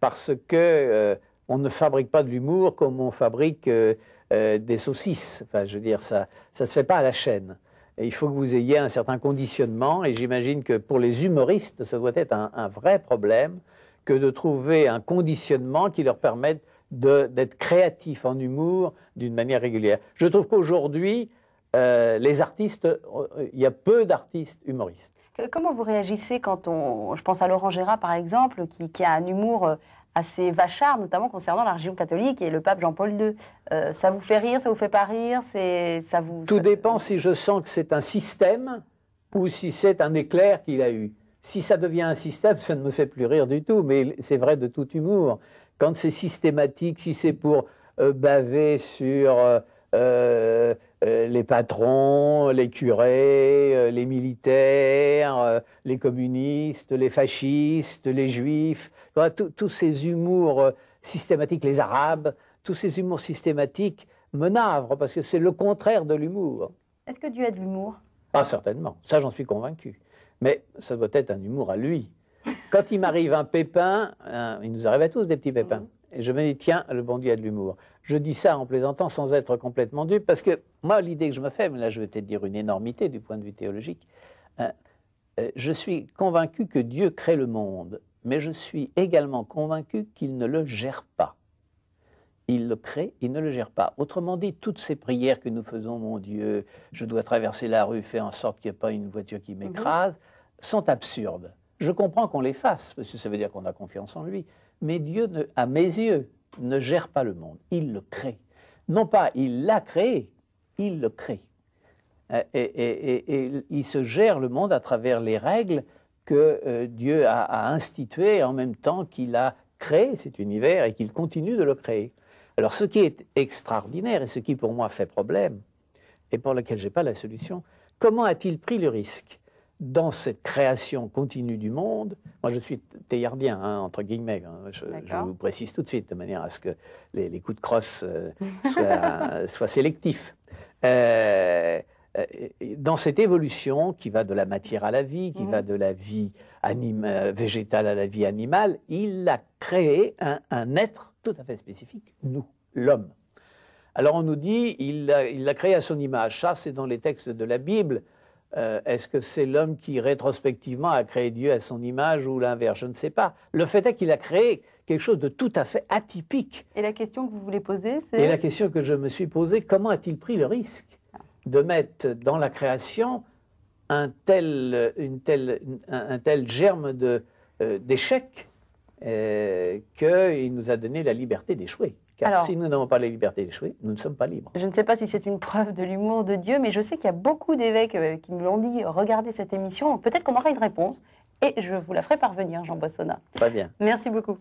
parce que euh, on ne fabrique pas de l'humour comme on fabrique euh, euh, des saucisses. Enfin, je veux dire, ça, ne se fait pas à la chaîne. Et il faut que vous ayez un certain conditionnement. Et j'imagine que pour les humoristes, ça doit être un, un, vrai problème que de trouver un conditionnement qui leur permette d'être créatifs en humour d'une manière régulière. Je trouve qu'aujourd'hui, euh, les artistes, euh, il y a peu d'artistes humoristes. Comment vous réagissez quand on, je pense à Laurent Gérard par exemple, qui, a un humour euh, assez vachard, notamment concernant la religion catholique et le pape Jean-Paul II. ça vous fait rire, ça vous fait pas rire, c'est, ça vous. Tout dépend si je sens que c'est un système ou si c'est un éclair qu'il a eu. Si ça devient un système, ça ne me fait plus rire du tout, mais c'est vrai de tout humour. Quand c'est systématique, si c'est pour baver sur euh, euh, les patrons, les curés, euh, les militaires, les communistes, les fascistes, les juifs, tous ces humours systématiques, les arabes, tous ces humours systématiques me parce que c'est le contraire de l'humour. Est-ce que Dieu a de l'humour Ah, certainement, ça j'en suis convaincu. Mais ça doit être un humour à lui. Quand il m'arrive un pépin, hein, il nous arrive à tous des petits pépins. Et je me dis, tiens, le bon Dieu a de l'humour. Je dis ça en plaisantant sans être complètement dû, parce que moi, l'idée que je me fais, mais là je vais peut-être dire une énormité du point de vue théologique, hein, euh, je suis convaincu que Dieu crée le monde, mais je suis également convaincu qu'il ne le gère pas. Il le crée, il ne le gère pas. Autrement dit, toutes ces prières que nous faisons, mon Dieu, je dois traverser la rue, faire en sorte qu'il n'y ait pas une voiture qui mhm. m'écrase, sont absurdes. Je comprends qu'on les fasse, parce que ça veut dire qu'on a confiance en lui mais Dieu, à mes yeux, ne gère pas le monde, il le crée. Non pas il l'a créé, il le crée. Euh, et, il se gère le monde à travers les règles que euh, Dieu a, a, instituées en même temps qu'il a créé cet univers et qu'il continue de le créer. Alors ce qui est extraordinaire et ce qui pour moi fait problème, et pour lequel je n'ai pas la solution, comment a-t-il pris le risque dans cette création continue du monde, moi je suis théardien, hein, entre guillemets, hein, je, vous précise tout de suite, de manière à ce que les, coups de crosse euh, soient, sélectifs. Euh, euh, dans cette évolution qui va de la matière à la vie, qui va mmh. de la vie végétale à la vie animale, il a créé un, un être tout à fait spécifique, nous, l'homme. Alors on nous dit, il l'a créé à son image. Ça, c'est dans les textes de la Bible. Euh, est-ce que c'est l'homme qui rétrospectivement a créé Dieu à son image ou l'inverse Je ne sais pas. Le fait est qu'il a créé quelque chose de tout à fait atypique. Et la question que vous voulez poser, c'est... Et la question que je me suis posée, comment a-t-il pris le risque de mettre dans la création un tel, une telle, un, tel germe euh, d'échec euh, qu'il nous a donné la liberté d'échouer car si nous n'avons pas la liberté d'échouer, nous ne sommes pas libres. Je ne sais pas si c'est une preuve de l'humour de Dieu, mais je sais qu'il y a beaucoup d'évêques euh, qui me l'ont dit, regardez cette émission, peut-être qu'on aura une réponse, et je vous la ferai parvenir, Jean Boissonnat. Très bien. Merci beaucoup.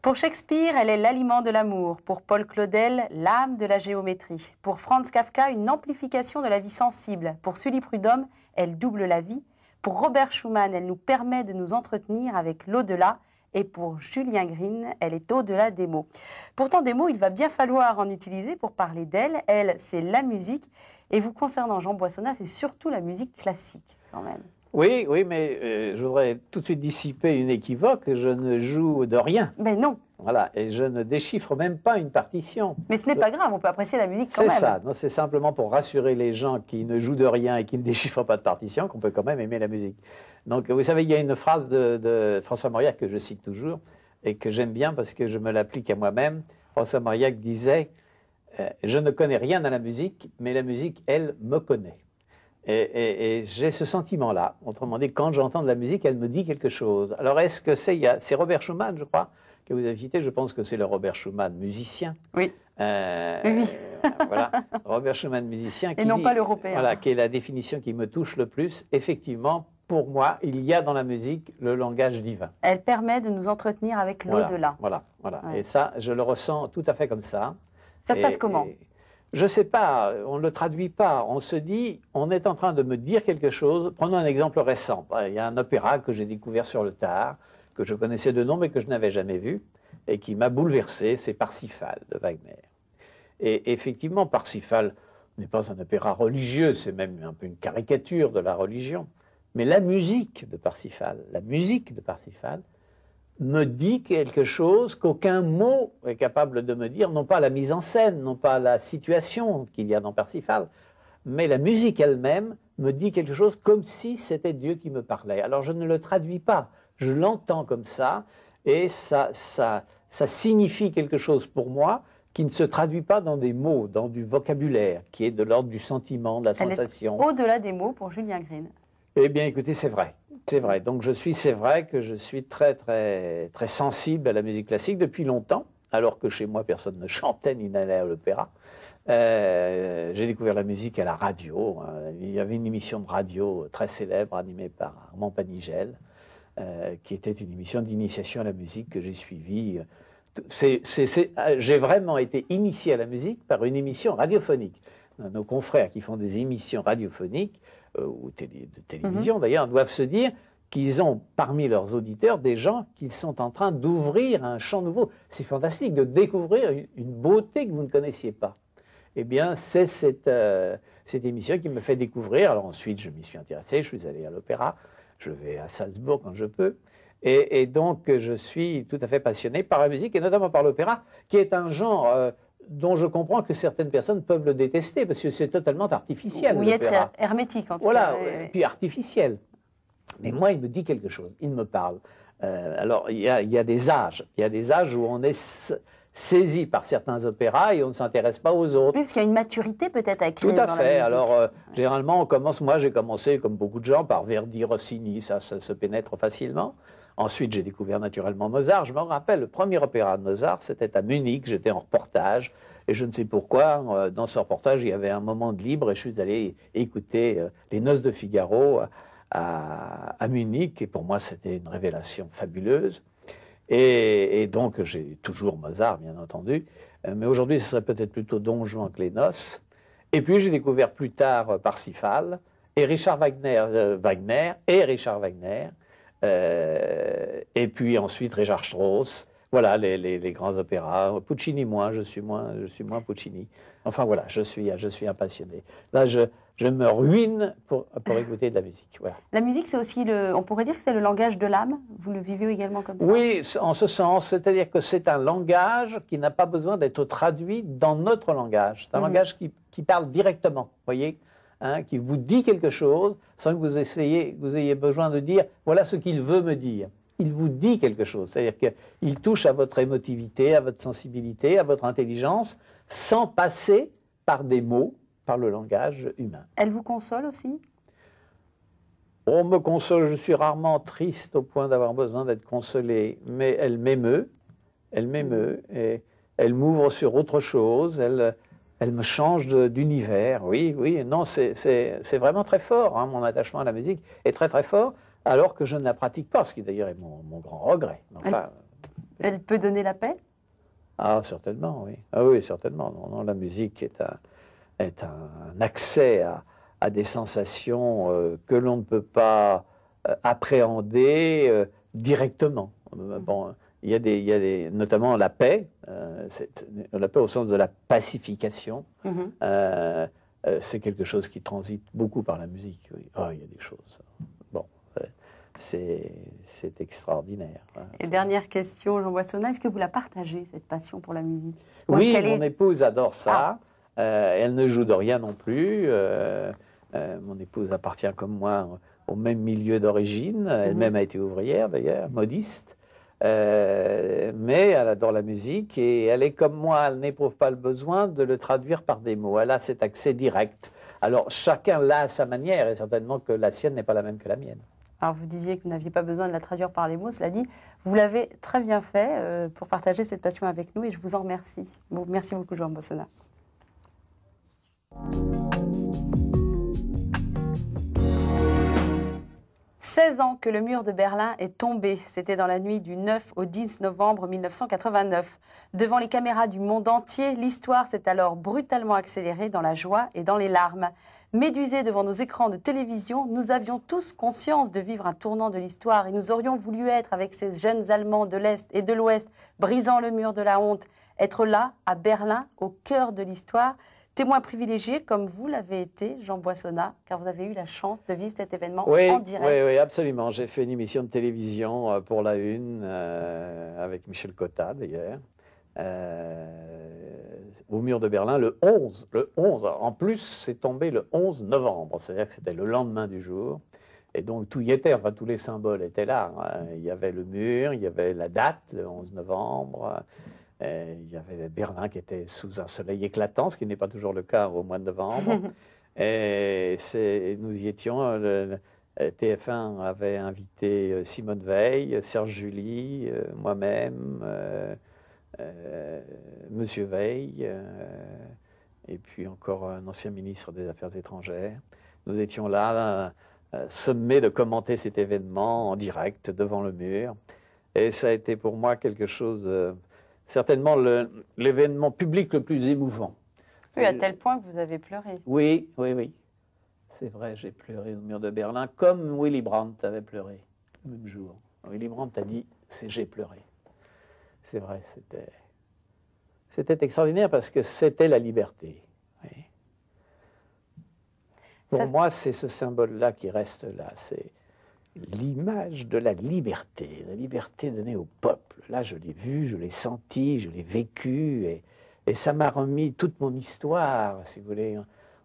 Pour Shakespeare, elle est l'aliment de l'amour. Pour Paul Claudel, l'âme de la géométrie. Pour Franz Kafka, une amplification de la vie sensible. Pour Sully Prudhomme, elle double la vie. Pour Robert Schumann, elle nous permet de nous entretenir avec l'au-delà. Et pour Julien Green, elle est au-delà des mots. Pourtant, des mots, il va bien falloir en utiliser pour parler d'elle. Elle, c'est la musique. Et vous concernant Jean Boissonnat, c'est surtout la musique classique, quand même. Oui, oui, mais euh, je voudrais tout de suite dissiper une équivoque. Je ne joue de rien. Mais non. Voilà, et je ne déchiffre même pas une partition. Mais ce n'est pas grave, on peut apprécier la musique quand même. C'est ça, c'est simplement pour rassurer les gens qui ne jouent de rien et qui ne déchiffrent pas de partition qu'on peut quand même aimer la musique. Donc, vous savez, il y a une phrase de, François Mauriac que je cite toujours et que j'aime bien parce que je me l'applique à moi-même. François Mauriac disait euh, Je ne connais rien à la musique, mais la musique, elle, me connaît. Et, et j'ai ce sentiment-là. Autrement dit, quand j'entends de la musique, elle me dit quelque chose. Alors, est-ce que c'est. C'est Robert Schumann, je crois vous avez cité, je pense que c'est le Robert Schumann musicien. Oui. Euh, oui. Euh, voilà, Robert Schumann musicien. Qui Et non pas l'européen. Voilà, qui est la définition qui me touche le plus. Effectivement, pour moi, il y a dans la musique le langage divin. Elle permet de nous entretenir avec l'au-delà. Voilà, voilà. Et ça, je le ressens tout à fait comme ça. Ça se passe comment Je ne sais pas, on ne le traduit pas. On se dit, on est en train de me dire quelque chose. Prenons un exemple récent. Il y a un opéra que j'ai découvert sur le tard que je connaissais de nom mais que je n'avais jamais vu, et qui m'a bouleversé, c'est Parsifal de Wagner. Et effectivement, Parsifal n'est pas un opéra religieux, c'est même un peu une caricature de la religion. Mais la musique de Parsifal, la musique de Parsifal, me dit quelque chose qu'aucun mot est capable de me dire, non pas la mise en scène, non pas la situation qu'il y a dans Parsifal, mais la musique elle-même me dit quelque chose comme si c'était Dieu qui me parlait. Alors je ne le traduis pas, je l'entends comme ça et ça, ça, ça signifie quelque chose pour moi qui ne se traduit pas dans des mots, dans du vocabulaire, qui est de l'ordre du sentiment, de la sensation. Au-delà des mots pour Julien Green. Eh bien, écoutez, c'est vrai. C'est vrai. Donc, je suis, c'est vrai que je suis très, très, très sensible à la musique classique depuis longtemps, alors que chez moi, personne ne chantait ni n'allait à l'opéra. Euh, j'ai découvert la musique à la radio. Hein. Il y avait une émission de radio très célèbre animée par Armand Panigel euh, qui était une émission d'initiation à la musique que j'ai suivie. Euh, j'ai vraiment été initié à la musique par une émission radiophonique. Nos confrères qui font des émissions radiophoniques, euh, ou de télévision mhm. d'ailleurs, doivent se dire qu'ils ont parmi leurs auditeurs des gens qu'ils sont en train d'ouvrir un champ nouveau. C'est fantastique de découvrir une, beauté que vous ne connaissiez pas. Eh bien, c'est cette, cette émission qui me fait découvrir. Alors ensuite, je m'y suis intéressé, je suis allé à l'opéra, je vais à Salzbourg quand je peux. Et, donc, je suis tout à fait passionné par la musique et notamment par l'opéra, qui est un genre euh, dont je comprends que certaines personnes peuvent le détester parce que c'est totalement artificiel. Oui, être hermétique en tout voilà, cas. Voilà, puis artificiel. Mais moi, il me dit quelque chose, il me parle. Euh, alors, il y, a, il y, a, des âges. Il y a des âges où on est saisi par certains opéras et on ne s'intéresse pas aux autres. Oui, parce qu'il y a une maturité peut-être à créer. Tout à fait. Alors, euh, généralement, on commence, moi j'ai commencé, comme beaucoup de gens, par Verdi, Rossini, ça, se pénètre facilement. Ensuite, j'ai découvert naturellement Mozart. Je me rappelle, le premier opéra de Mozart, c'était à Munich, j'étais en reportage. Et je ne sais pourquoi, euh, dans ce reportage, il y avait un moment de libre et je suis allé écouter euh, Les Noces de Figaro à Munich. Et pour moi, c'était une révélation fabuleuse. Et, donc, j'ai toujours Mozart, bien entendu. Euh, mais aujourd'hui, ce serait peut-être plutôt Don Juan que les noces. Et puis, j'ai découvert plus tard euh, Parsifal et Richard Wagner, euh, Wagner et Richard Wagner. et puis ensuite, Richard Strauss. Voilà les, grands opéras. Puccini, moi, je suis moins, je suis moins Puccini. Enfin voilà, je suis, je un passionné. Là, je, me ruine pour, écouter de la musique. La musique, c'est aussi le, on pourrait dire que c'est le langage de l'âme. Vous le vivez également comme ça. Oui, en ce sens, c'est-à-dire que c'est un langage qui n'a pas besoin d'être traduit dans notre langage. C'est un mhm. langage qui, parle directement, voyez, hein, qui vous dit quelque chose sans que vous essayez vous ayez besoin de dire voilà ce qu'il veut me dire il vous dit quelque chose. C'est-à-dire qu'il touche à votre émotivité, à votre sensibilité, à votre intelligence, sans passer par des mots, par le langage humain. Elle vous console aussi On me console, je suis rarement triste au point d'avoir besoin d'être consolé, mais elle m'émeut, elle m'émeut, et elle m'ouvre sur autre chose, elle, me change d'univers, oui, oui, non, c'est vraiment très fort, hein, mon attachement à la musique est très très fort, alors que je ne la pratique pas, ce qui d'ailleurs est mon, grand regret. elle, peut donner la paix Ah, certainement, oui. Ah oui, certainement. Non, la musique est un, est un accès à, des sensations euh, que l'on ne peut pas euh, appréhender euh, directement. Bon, il y, a des, y a des, notamment la paix, la paix au sens de la pacification. Mm-hmm. c'est quelque chose qui transite beaucoup par la musique. Ah, il y a des choses. Hein c'est extraordinaire. Hein. Et dernière question, Jean Boissonnat, est-ce que vous la partagez, cette passion pour la musique Oui, mon épouse adore ça. Ah. Euh, elle ne joue de rien non plus. Euh, euh, mon épouse appartient comme moi au même milieu d'origine. Mhm. Elle-même a été ouvrière d'ailleurs, modiste. mais elle adore la musique et elle est comme moi, elle n'éprouve pas le besoin de le traduire par des mots. Elle a cet accès direct. Alors chacun l'a à sa manière et certainement que la sienne n'est pas la même que la mienne vous disiez que vous n'aviez pas besoin de la traduire par les mots, cela dit, vous l'avez très bien fait euh, pour partager cette passion avec nous et je vous en remercie. Bon, merci beaucoup Jean Bossona. 16 ans que le mur de Berlin est tombé. C'était dans la nuit du 9 au 10 novembre 1989. Devant les caméras du monde entier, l'histoire s'est alors brutalement accélérée dans la joie et dans les larmes. « Méduisés devant nos écrans de télévision, nous avions tous conscience de vivre un tournant de l'histoire et nous aurions voulu être avec ces jeunes Allemands de l'Est et de l'Ouest, brisant le mur de la honte, être là, à Berlin, au cœur de l'histoire, témoin privilégié comme vous l'avez été, Jean Boissonnat, car vous avez eu la chance de vivre cet événement en direct. Oui, oui, absolument. J'ai fait une émission de télévision euh, pour la Une, euh, avec Michel Cotta d'ailleurs. Euh, au mur de Berlin le 11. Le 11. En plus, c'est tombé le 11 novembre, c'est-à-dire que c'était le lendemain du jour. Et donc tout y était, enfin tous les symboles étaient là. Hein. Il y avait le mur, il y avait la date, le 11 novembre. Euh, il y avait Berlin qui était sous un soleil éclatant, ce qui n'est pas toujours le cas au mois de novembre. et nous y étions. Le, TF1 avait invité euh, Simone Veil, Serge Julie, moi-même. Euh, Monsieur Veil, euh, et puis encore un ancien ministre des Affaires étrangères. Nous étions là, euh, sommés de commenter cet événement en direct devant le mur. Et ça a été pour moi quelque chose, certainement l'événement public le plus émouvant. Oui, à tel point que vous avez pleuré. Oui, oui, oui. C'est vrai, j'ai pleuré au mur de Berlin, comme Willy Brandt avait pleuré le même jour. Willy Brandt a dit, c'est j'ai pleuré. C'est vrai, c'était. C'était extraordinaire parce que c'était la liberté. Pour moi, c'est ce symbole-là qui reste là. C'est l'image de la liberté, la liberté donnée au peuple. Là, je l'ai vu, je l'ai senti, je l'ai vécu, et, et ça m'a remis toute mon histoire, si vous voulez.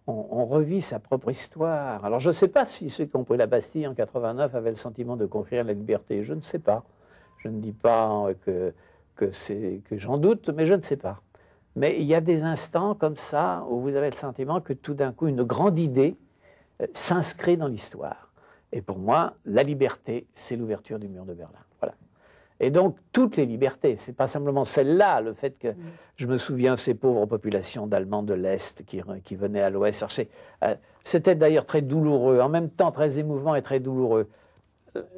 On, on revit sa propre histoire. Alors, je ne sais pas si ceux qui ont pris la Bastille en 89 avaient le sentiment de conquérir la liberté. Je ne sais pas. Je ne dis pas euh, que que, que j'en doute, mais je ne sais pas. Mais il y a des instants comme ça où vous avez le sentiment que tout d'un coup, une grande idée euh, s'inscrit dans l'histoire. Et pour moi, la liberté, c'est l'ouverture du mur de Berlin. Voilà. Et donc, toutes les libertés, ce n'est pas simplement celle-là, le fait que je me souviens ces pauvres populations d'Allemands de l'Est qui, qui, venaient à l'Ouest chercher. Euh, c'était d'ailleurs très douloureux, en même temps très émouvant et très douloureux.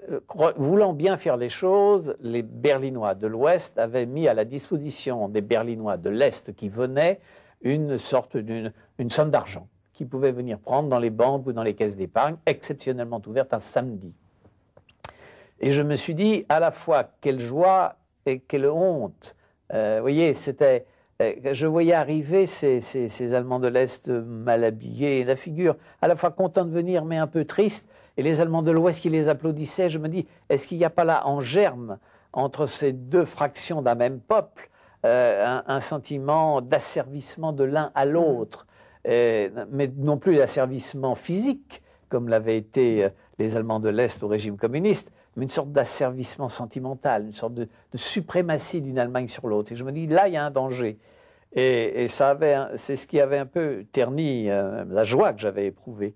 Euh, voulant bien faire les choses, les Berlinois de l'Ouest avaient mis à la disposition des Berlinois de l'Est qui venaient une sorte d'une somme d'argent qui pouvait venir prendre dans les banques ou dans les caisses d'épargne, exceptionnellement ouvertes un samedi. Et je me suis dit à la fois quelle joie et quelle honte. Euh, vous voyez, c'était euh, je voyais arriver ces, Allemands de l'Est mal habillés, la figure à la fois contents de venir mais un peu triste, et les Allemands de l'Ouest qui les applaudissaient. Je me dis, est-ce qu'il n'y a pas là en germe, entre ces deux fractions d'un même peuple, euh, un, sentiment d'asservissement de l'un à l'autre, mm. euh, mais non plus d'asservissement physique, comme l'avaient été les Allemands de l'Est au régime communiste, une sorte d'asservissement sentimental, une sorte de, suprématie d'une Allemagne sur l'autre. Et je me dis, là, il y a un danger. Et, ça avait, c'est ce qui avait un peu terni euh, la joie que j'avais éprouvée.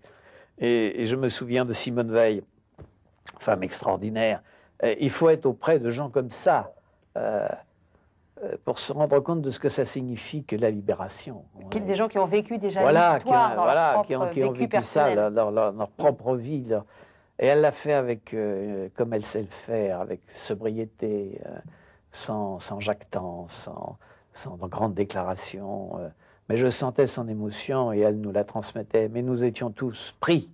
Et, je me souviens de Simone Veil, femme extraordinaire. il faut être auprès de gens comme ça. Euh, euh, pour se rendre compte de ce que ça signifie que la libération. des gens qui ont vécu déjà voilà, l'histoire, qui, voilà, qui, ont, vécu ça, dans leur, propre vie, et elle l'a fait avec, euh, comme elle sait le faire, avec sobriété, euh, sans, sans jactance, sans, sans grande déclaration. Euh. Mais je sentais son émotion et elle nous la transmettait. Mais nous étions tous pris.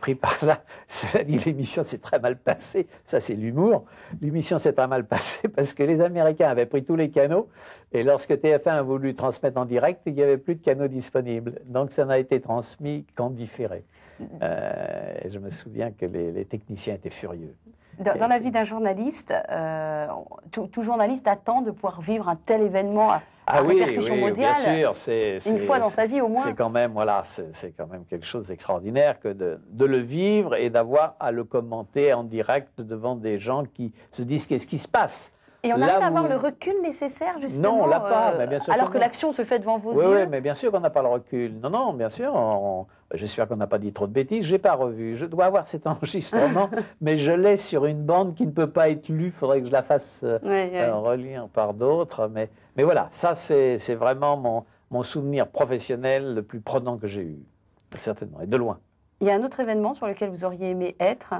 pris par là. Cela dit, l'émission s'est très mal passée. Ça, c'est l'humour. L'émission s'est très mal passée parce que les Américains avaient pris tous les canaux. Et lorsque TF1 a voulu transmettre en direct, il n'y avait plus de canaux disponibles. Donc, ça n'a été transmis qu'en différé et euh, je me souviens que les, techniciens étaient furieux. Dans, la vie d'un journaliste, euh, tout, journaliste attend de pouvoir vivre un tel événement à, ah à oui, répercussion oui, mondiale. Bien sûr, c'est une fois dans sa vie au moins. C'est quand même voilà, c'est quand même quelque chose d'extraordinaire que de, le vivre et d'avoir à le commenter en direct devant des gens qui se disent qu'est-ce qui se passe. Et on arrive à avoir le recul nécessaire, justement. Non, on l'a pas. mais bien euh, sûr alors que l'action se fait devant vos yeux. Oui, mais bien sûr qu'on n'a pas le recul. Non, non, bien sûr. On, J'espère qu'on n'a pas dit trop de bêtises. n'ai pas revu. Je dois avoir cet enregistrement, mais je l'ai sur une bande qui ne peut pas être lue. Il faudrait que je la fasse euh, euh, relire par d'autres. Mais, mais voilà, ça, c'est vraiment mon, mon, souvenir professionnel le plus prenant que j'ai eu, certainement, et de loin. Il y a un autre événement sur lequel vous auriez aimé être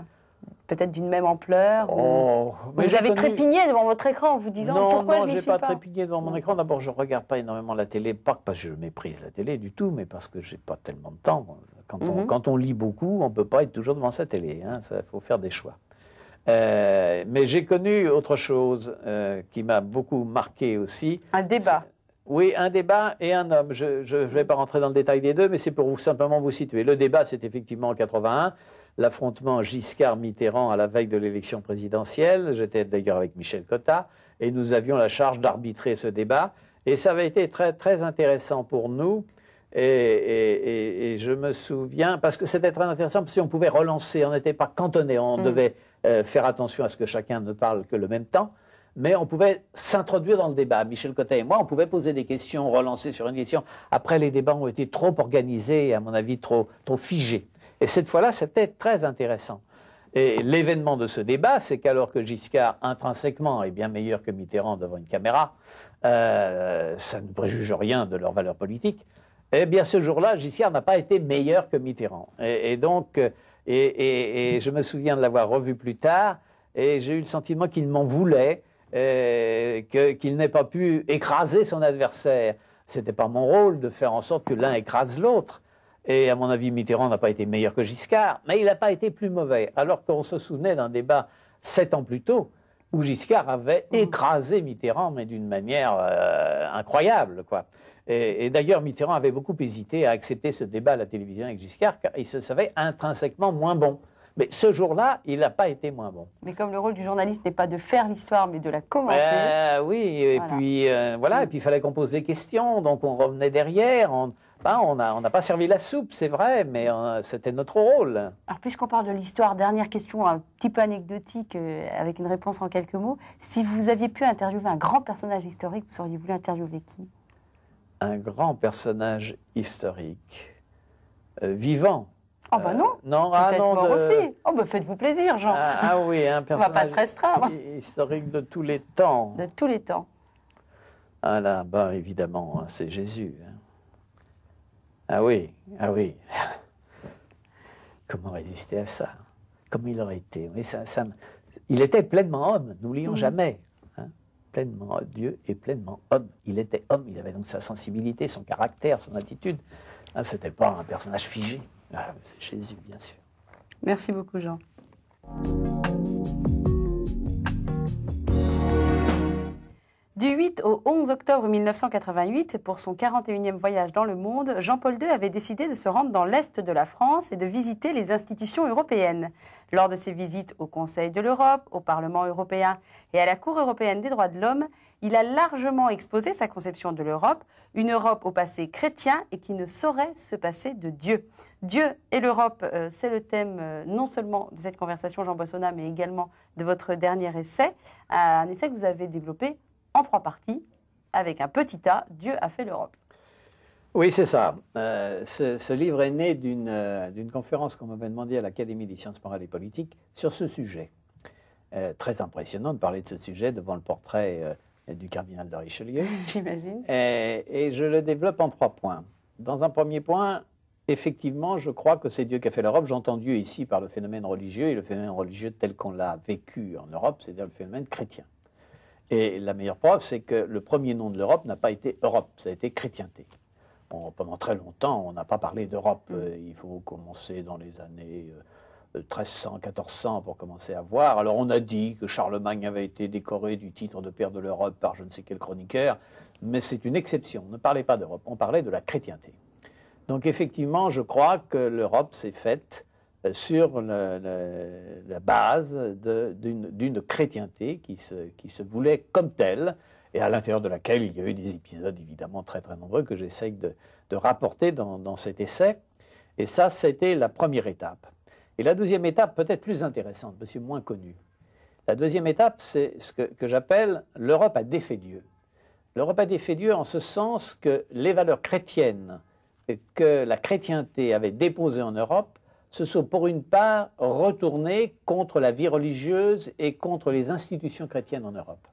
peut-être d'une même ampleur oh, mais Vous avez trépigné devant votre écran en vous disant non, pourquoi je n'ai pas, trépigné devant mon écran. D'abord, je ne regarde pas énormément la télé, pas parce que je méprise la télé du tout, mais parce que je n'ai pas tellement de temps. Quand on, mhm. lit beaucoup, on ne peut pas être toujours devant sa télé. Il hein. faut faire des choix. Euh, mais j'ai connu autre chose euh, qui m'a beaucoup marqué aussi. Un débat. Oui, un débat et un homme. Je ne vais pas rentrer dans le détail des deux, mais c'est pour vous, simplement vous situer. Le débat, c'est effectivement en 81 l'affrontement Giscard-Mitterrand à la veille de l'élection présidentielle. J'étais d'ailleurs avec Michel Cotta et nous avions la charge d'arbitrer ce débat. Et ça avait été très, très intéressant pour nous. Et, je me souviens, parce que c'était très intéressant, parce qu'on pouvait relancer, on n'était pas cantonné, on mm. devait euh, faire attention à ce que chacun ne parle que le même temps mais on pouvait s'introduire dans le débat. Michel Cotta et moi, on pouvait poser des questions, relancer sur une question. Après, les débats ont été trop organisés, à mon avis, trop, trop figés. Et cette fois-là, c'était très intéressant. Et l'événement de ce débat, c'est qu'alors que Giscard, intrinsèquement, est bien meilleur que Mitterrand devant une caméra, euh, ça ne préjuge rien de leur valeur politique, eh bien ce jour-là, Giscard n'a pas été meilleur que Mitterrand. Et, donc, euh, et, je me souviens de l'avoir revu plus tard, et j'ai eu le sentiment qu'il m'en voulait, euh, qu'il n'ait pas pu écraser son adversaire. Ce n'était pas mon rôle de faire en sorte que l'un écrase l'autre. Et à mon avis, Mitterrand n'a pas été meilleur que Giscard, mais il n'a pas été plus mauvais. Alors qu'on se souvenait d'un débat sept ans plus tôt, où Giscard avait mm. écrasé Mitterrand, mais d'une manière euh, incroyable, quoi. Et, d'ailleurs, Mitterrand avait beaucoup hésité à accepter ce débat à la télévision avec Giscard, car il se savait intrinsèquement moins bon. Mais ce jour-là, il n'a pas été moins bon. Mais comme le rôle du journaliste n'est pas de faire l'histoire, mais de la commenter. Euh, oui, et puis euh, voilà, et puis il fallait qu'on pose des questions, donc on revenait derrière. Bah, on n'a pas servi la soupe, c'est vrai, mais euh, c'était notre rôle. Alors, puisqu'on parle de l'histoire, dernière question un petit peu anecdotique, euh, avec une réponse en quelques mots. Si vous aviez pu interviewer un grand personnage historique, vous auriez voulu interviewer qui Un grand personnage historique euh, vivant. Ah bah non. non, ah non aussi. Oh bah faites-vous plaisir, Jean. Ah, ah oui, un personnage. Historique de tous les temps. De tous les temps. Ah là, ben évidemment, hein, c'est Jésus. Hein. Ah oui, ah oui. Comment résister à ça Comme il aurait été. Mais ça, ça, il était pleinement homme, n'oublions jamais. Hein. Pleinement Dieu et pleinement homme. Il était homme, il avait donc sa sensibilité, son caractère, son attitude. Ah, Ce n'était pas un personnage figé. Ah, c'est Jésus, bien sûr. Merci beaucoup, Jean. Du 8 au 11 octobre 1988, pour son 41e voyage dans le monde, Jean-Paul II avait décidé de se rendre dans l'Est de la France et de visiter les institutions européennes. Lors de ses visites au Conseil de l'Europe, au Parlement européen et à la Cour européenne des droits de l'homme, il a largement exposé sa conception de l'Europe, une Europe au passé chrétien et qui ne saurait se passer de Dieu. Dieu et l'Europe, euh, c'est le thème euh, non seulement de cette conversation, Jean Boissonna, mais également de votre dernier essai, un essai que vous avez développé en trois parties, avec un petit A, Dieu a fait l'Europe. Oui, c'est ça. Euh, ce, livre est né d'une euh, d'une conférence qu'on m'avait demandé à l'Académie des sciences morales et politiques sur ce sujet. Euh, très impressionnant de parler de ce sujet devant le portrait du cardinal de Richelieu. J'imagine. Et, et, je le développe en trois points. Dans un premier point, effectivement, je crois que c'est Dieu qui a fait l'Europe. J'entends Dieu ici par le phénomène religieux et le phénomène religieux tel qu'on l'a vécu en Europe, c'est-à-dire le phénomène chrétien. Et la meilleure preuve, c'est que le premier nom de l'Europe n'a pas été Europe, ça a été chrétienté. pendant très longtemps, on n'a pas parlé d'Europe. Mm. Euh, il faut commencer dans les années 1300, euh, 1400 pour commencer à voir. Alors on a dit que Charlemagne avait été décoré du titre de père de l'Europe par je ne sais quel chroniqueur, mais c'est une exception. On ne parlait pas d'Europe, on parlait de la chrétienté. Donc effectivement, je crois que l'Europe s'est faite euh, sur la base d'une chrétienté qui se, qui se voulait comme telle, et à l'intérieur de laquelle il y a eu des épisodes évidemment très très nombreux que j'essaye de, rapporter dans, cet essai. Et ça, c'était la première étape. Et la deuxième étape, peut-être plus intéressante, parce que moins connue. La deuxième étape, c'est ce que, que j'appelle l'Europe a défait Dieu. L'Europe a défait Dieu en ce sens que les valeurs chrétiennes que la chrétienté avait déposées en Europe se sont pour une part retournés contre la vie religieuse et contre les institutions chrétiennes en Europe.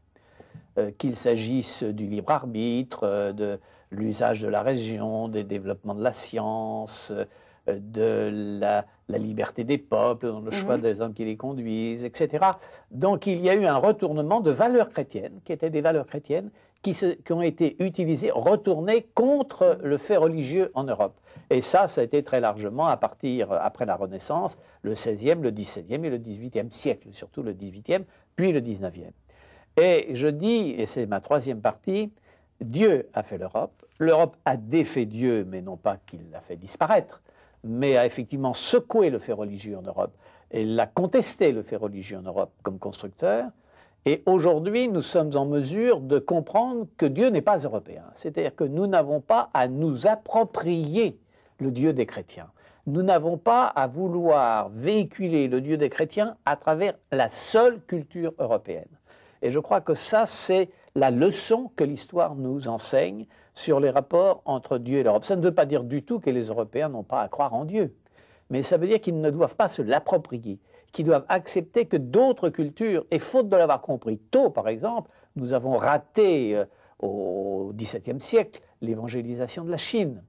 Euh, qu'il s'agisse du libre arbitre, euh, de l'usage de la région, des développements de la science, euh, de la, liberté des peuples, dans le mhm. choix des hommes qui les conduisent, etc. Donc il y a eu un retournement de valeurs chrétiennes, qui étaient des valeurs chrétiennes, qui, ont été utilisés, retournés contre le fait religieux en Europe. Et ça, ça a été très largement à partir, après la Renaissance, le 16e, le 17e et le 18e siècle, surtout le 18 puis le 19e. Et je dis, et c'est ma troisième partie, Dieu a fait l'Europe, l'Europe a défait Dieu, mais non pas qu'il l'a fait disparaître, mais a effectivement secoué le fait religieux en Europe. et l'a contesté le fait religieux en Europe comme constructeur, et aujourd'hui, nous sommes en mesure de comprendre que Dieu n'est pas européen. C'est-à-dire que nous n'avons pas à nous approprier le Dieu des chrétiens. Nous n'avons pas à vouloir véhiculer le Dieu des chrétiens à travers la seule culture européenne. Et je crois que ça, c'est la leçon que l'histoire nous enseigne sur les rapports entre Dieu et l'Europe. Ça ne veut pas dire du tout que les Européens n'ont pas à croire en Dieu, mais ça veut dire qu'ils ne doivent pas se l'approprier qui doivent accepter que d'autres cultures, et faute de l'avoir compris tôt par exemple, nous avons raté euh, au XVIIe siècle l'évangélisation de la Chine.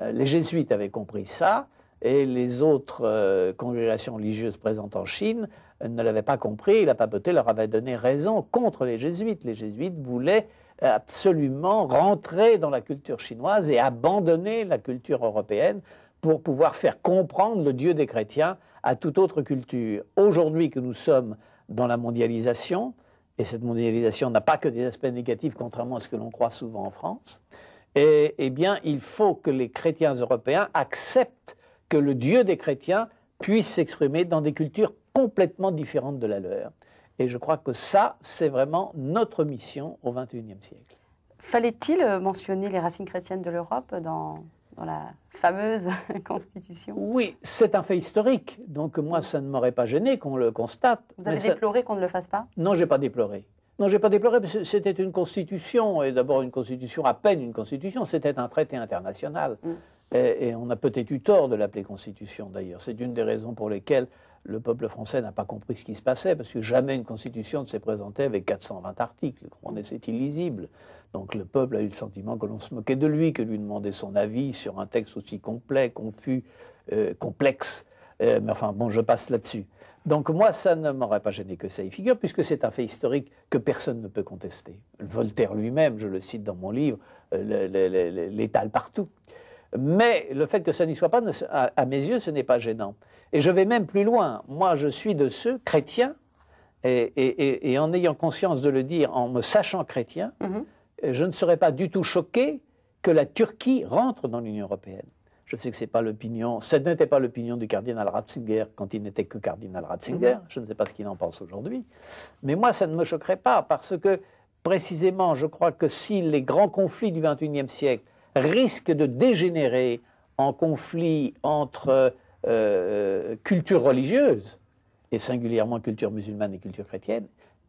Euh, les jésuites avaient compris ça, et les autres euh, congrégations religieuses présentes en Chine ne l'avaient pas compris, la papauté leur avait donné raison contre les jésuites. Les jésuites voulaient absolument rentrer dans la culture chinoise et abandonner la culture européenne pour pouvoir faire comprendre le Dieu des chrétiens à toute autre culture. Aujourd'hui que nous sommes dans la mondialisation, et cette mondialisation n'a pas que des aspects négatifs, contrairement à ce que l'on croit souvent en France, eh bien, il faut que les chrétiens européens acceptent que le Dieu des chrétiens puisse s'exprimer dans des cultures complètement différentes de la leur. Et je crois que ça, c'est vraiment notre mission au XXIe siècle. Fallait-il euh, mentionner les racines chrétiennes de l'Europe dans dans la fameuse Constitution. Oui, c'est un fait historique. Donc moi, ça ne m'aurait pas gêné qu'on le constate. Vous avez déploré qu'on ne le fasse pas Non, j'ai pas déploré. Non, j'ai pas déploré, parce que c'était une constitution, et d'abord une constitution, à peine une constitution, c'était un traité international. Mm. Et, on a peut-être eu tort de l'appeler constitution d'ailleurs. C'est une des raisons pour lesquelles le peuple français n'a pas compris ce qui se passait, parce que jamais une constitution ne s'est présentée avec 420 articles. On C'est illisible. Donc le peuple a eu le sentiment que l'on se moquait de lui, que lui demandait son avis sur un texte aussi complet, confus, euh, complexe. Euh, mais enfin bon, je passe là-dessus. Donc moi, ça ne m'aurait pas gêné que ça y figure, puisque c'est un fait historique que personne ne peut contester. Voltaire lui-même, je le cite dans mon livre, euh, l'étale partout. Mais le fait que ça n'y soit pas, à mes yeux, ce n'est pas gênant. Et je vais même plus loin. Moi, je suis de ceux chrétiens, et, en ayant conscience de le dire, en me sachant chrétien, mm-hmm. Euh, je ne serais pas du tout choqué que la Turquie rentre dans l'Union européenne. Je sais que c'est pas l'opinion, ce n'était pas l'opinion du cardinal Ratzinger quand il n'était que cardinal Ratzinger. Mm-hmm. Je ne sais pas ce qu'il en pense aujourd'hui. Mais moi, ça ne me choquerait pas parce que, précisément, je crois que si les grands conflits du XXIe siècle risquent de dégénérer en conflits entre euh, euh, cultures religieuses, et singulièrement culture musulmane et culture chrétienne,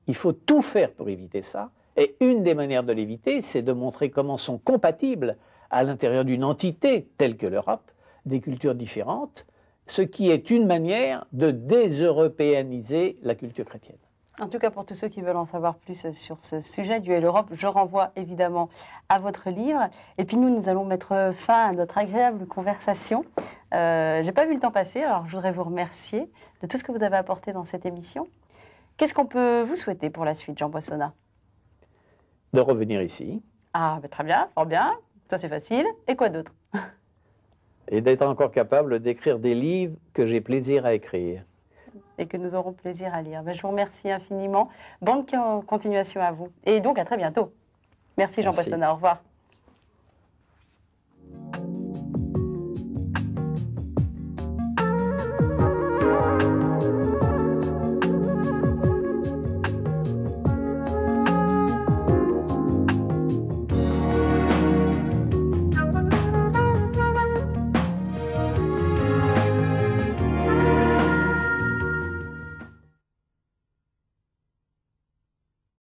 il faut tout faire pour éviter ça. Et une des manières de l'éviter, c'est de montrer comment sont compatibles à l'intérieur d'une entité telle que l'Europe des cultures différentes, ce qui est une manière de déseuropéaniser la culture chrétienne. En tout cas, pour tous ceux qui veulent en savoir plus sur ce sujet du l'Europe, je renvoie évidemment à votre livre. Et puis nous, nous allons mettre fin à notre agréable conversation. Euh, je n'ai pas vu le temps passer, alors je voudrais vous remercier de tout ce que vous avez apporté dans cette émission. Qu'est-ce qu'on peut vous souhaiter pour la suite, Jean Boissonnat de revenir ici. Ah, ben, très bien, fort bien. Ça, c'est facile. Et quoi d'autre Et d'être encore capable d'écrire des livres que j'ai plaisir à écrire. Et que nous aurons plaisir à lire. Ben, je vous remercie infiniment. Bonne continuation à vous. Et donc, à très bientôt. Merci, Jean pascal Au revoir.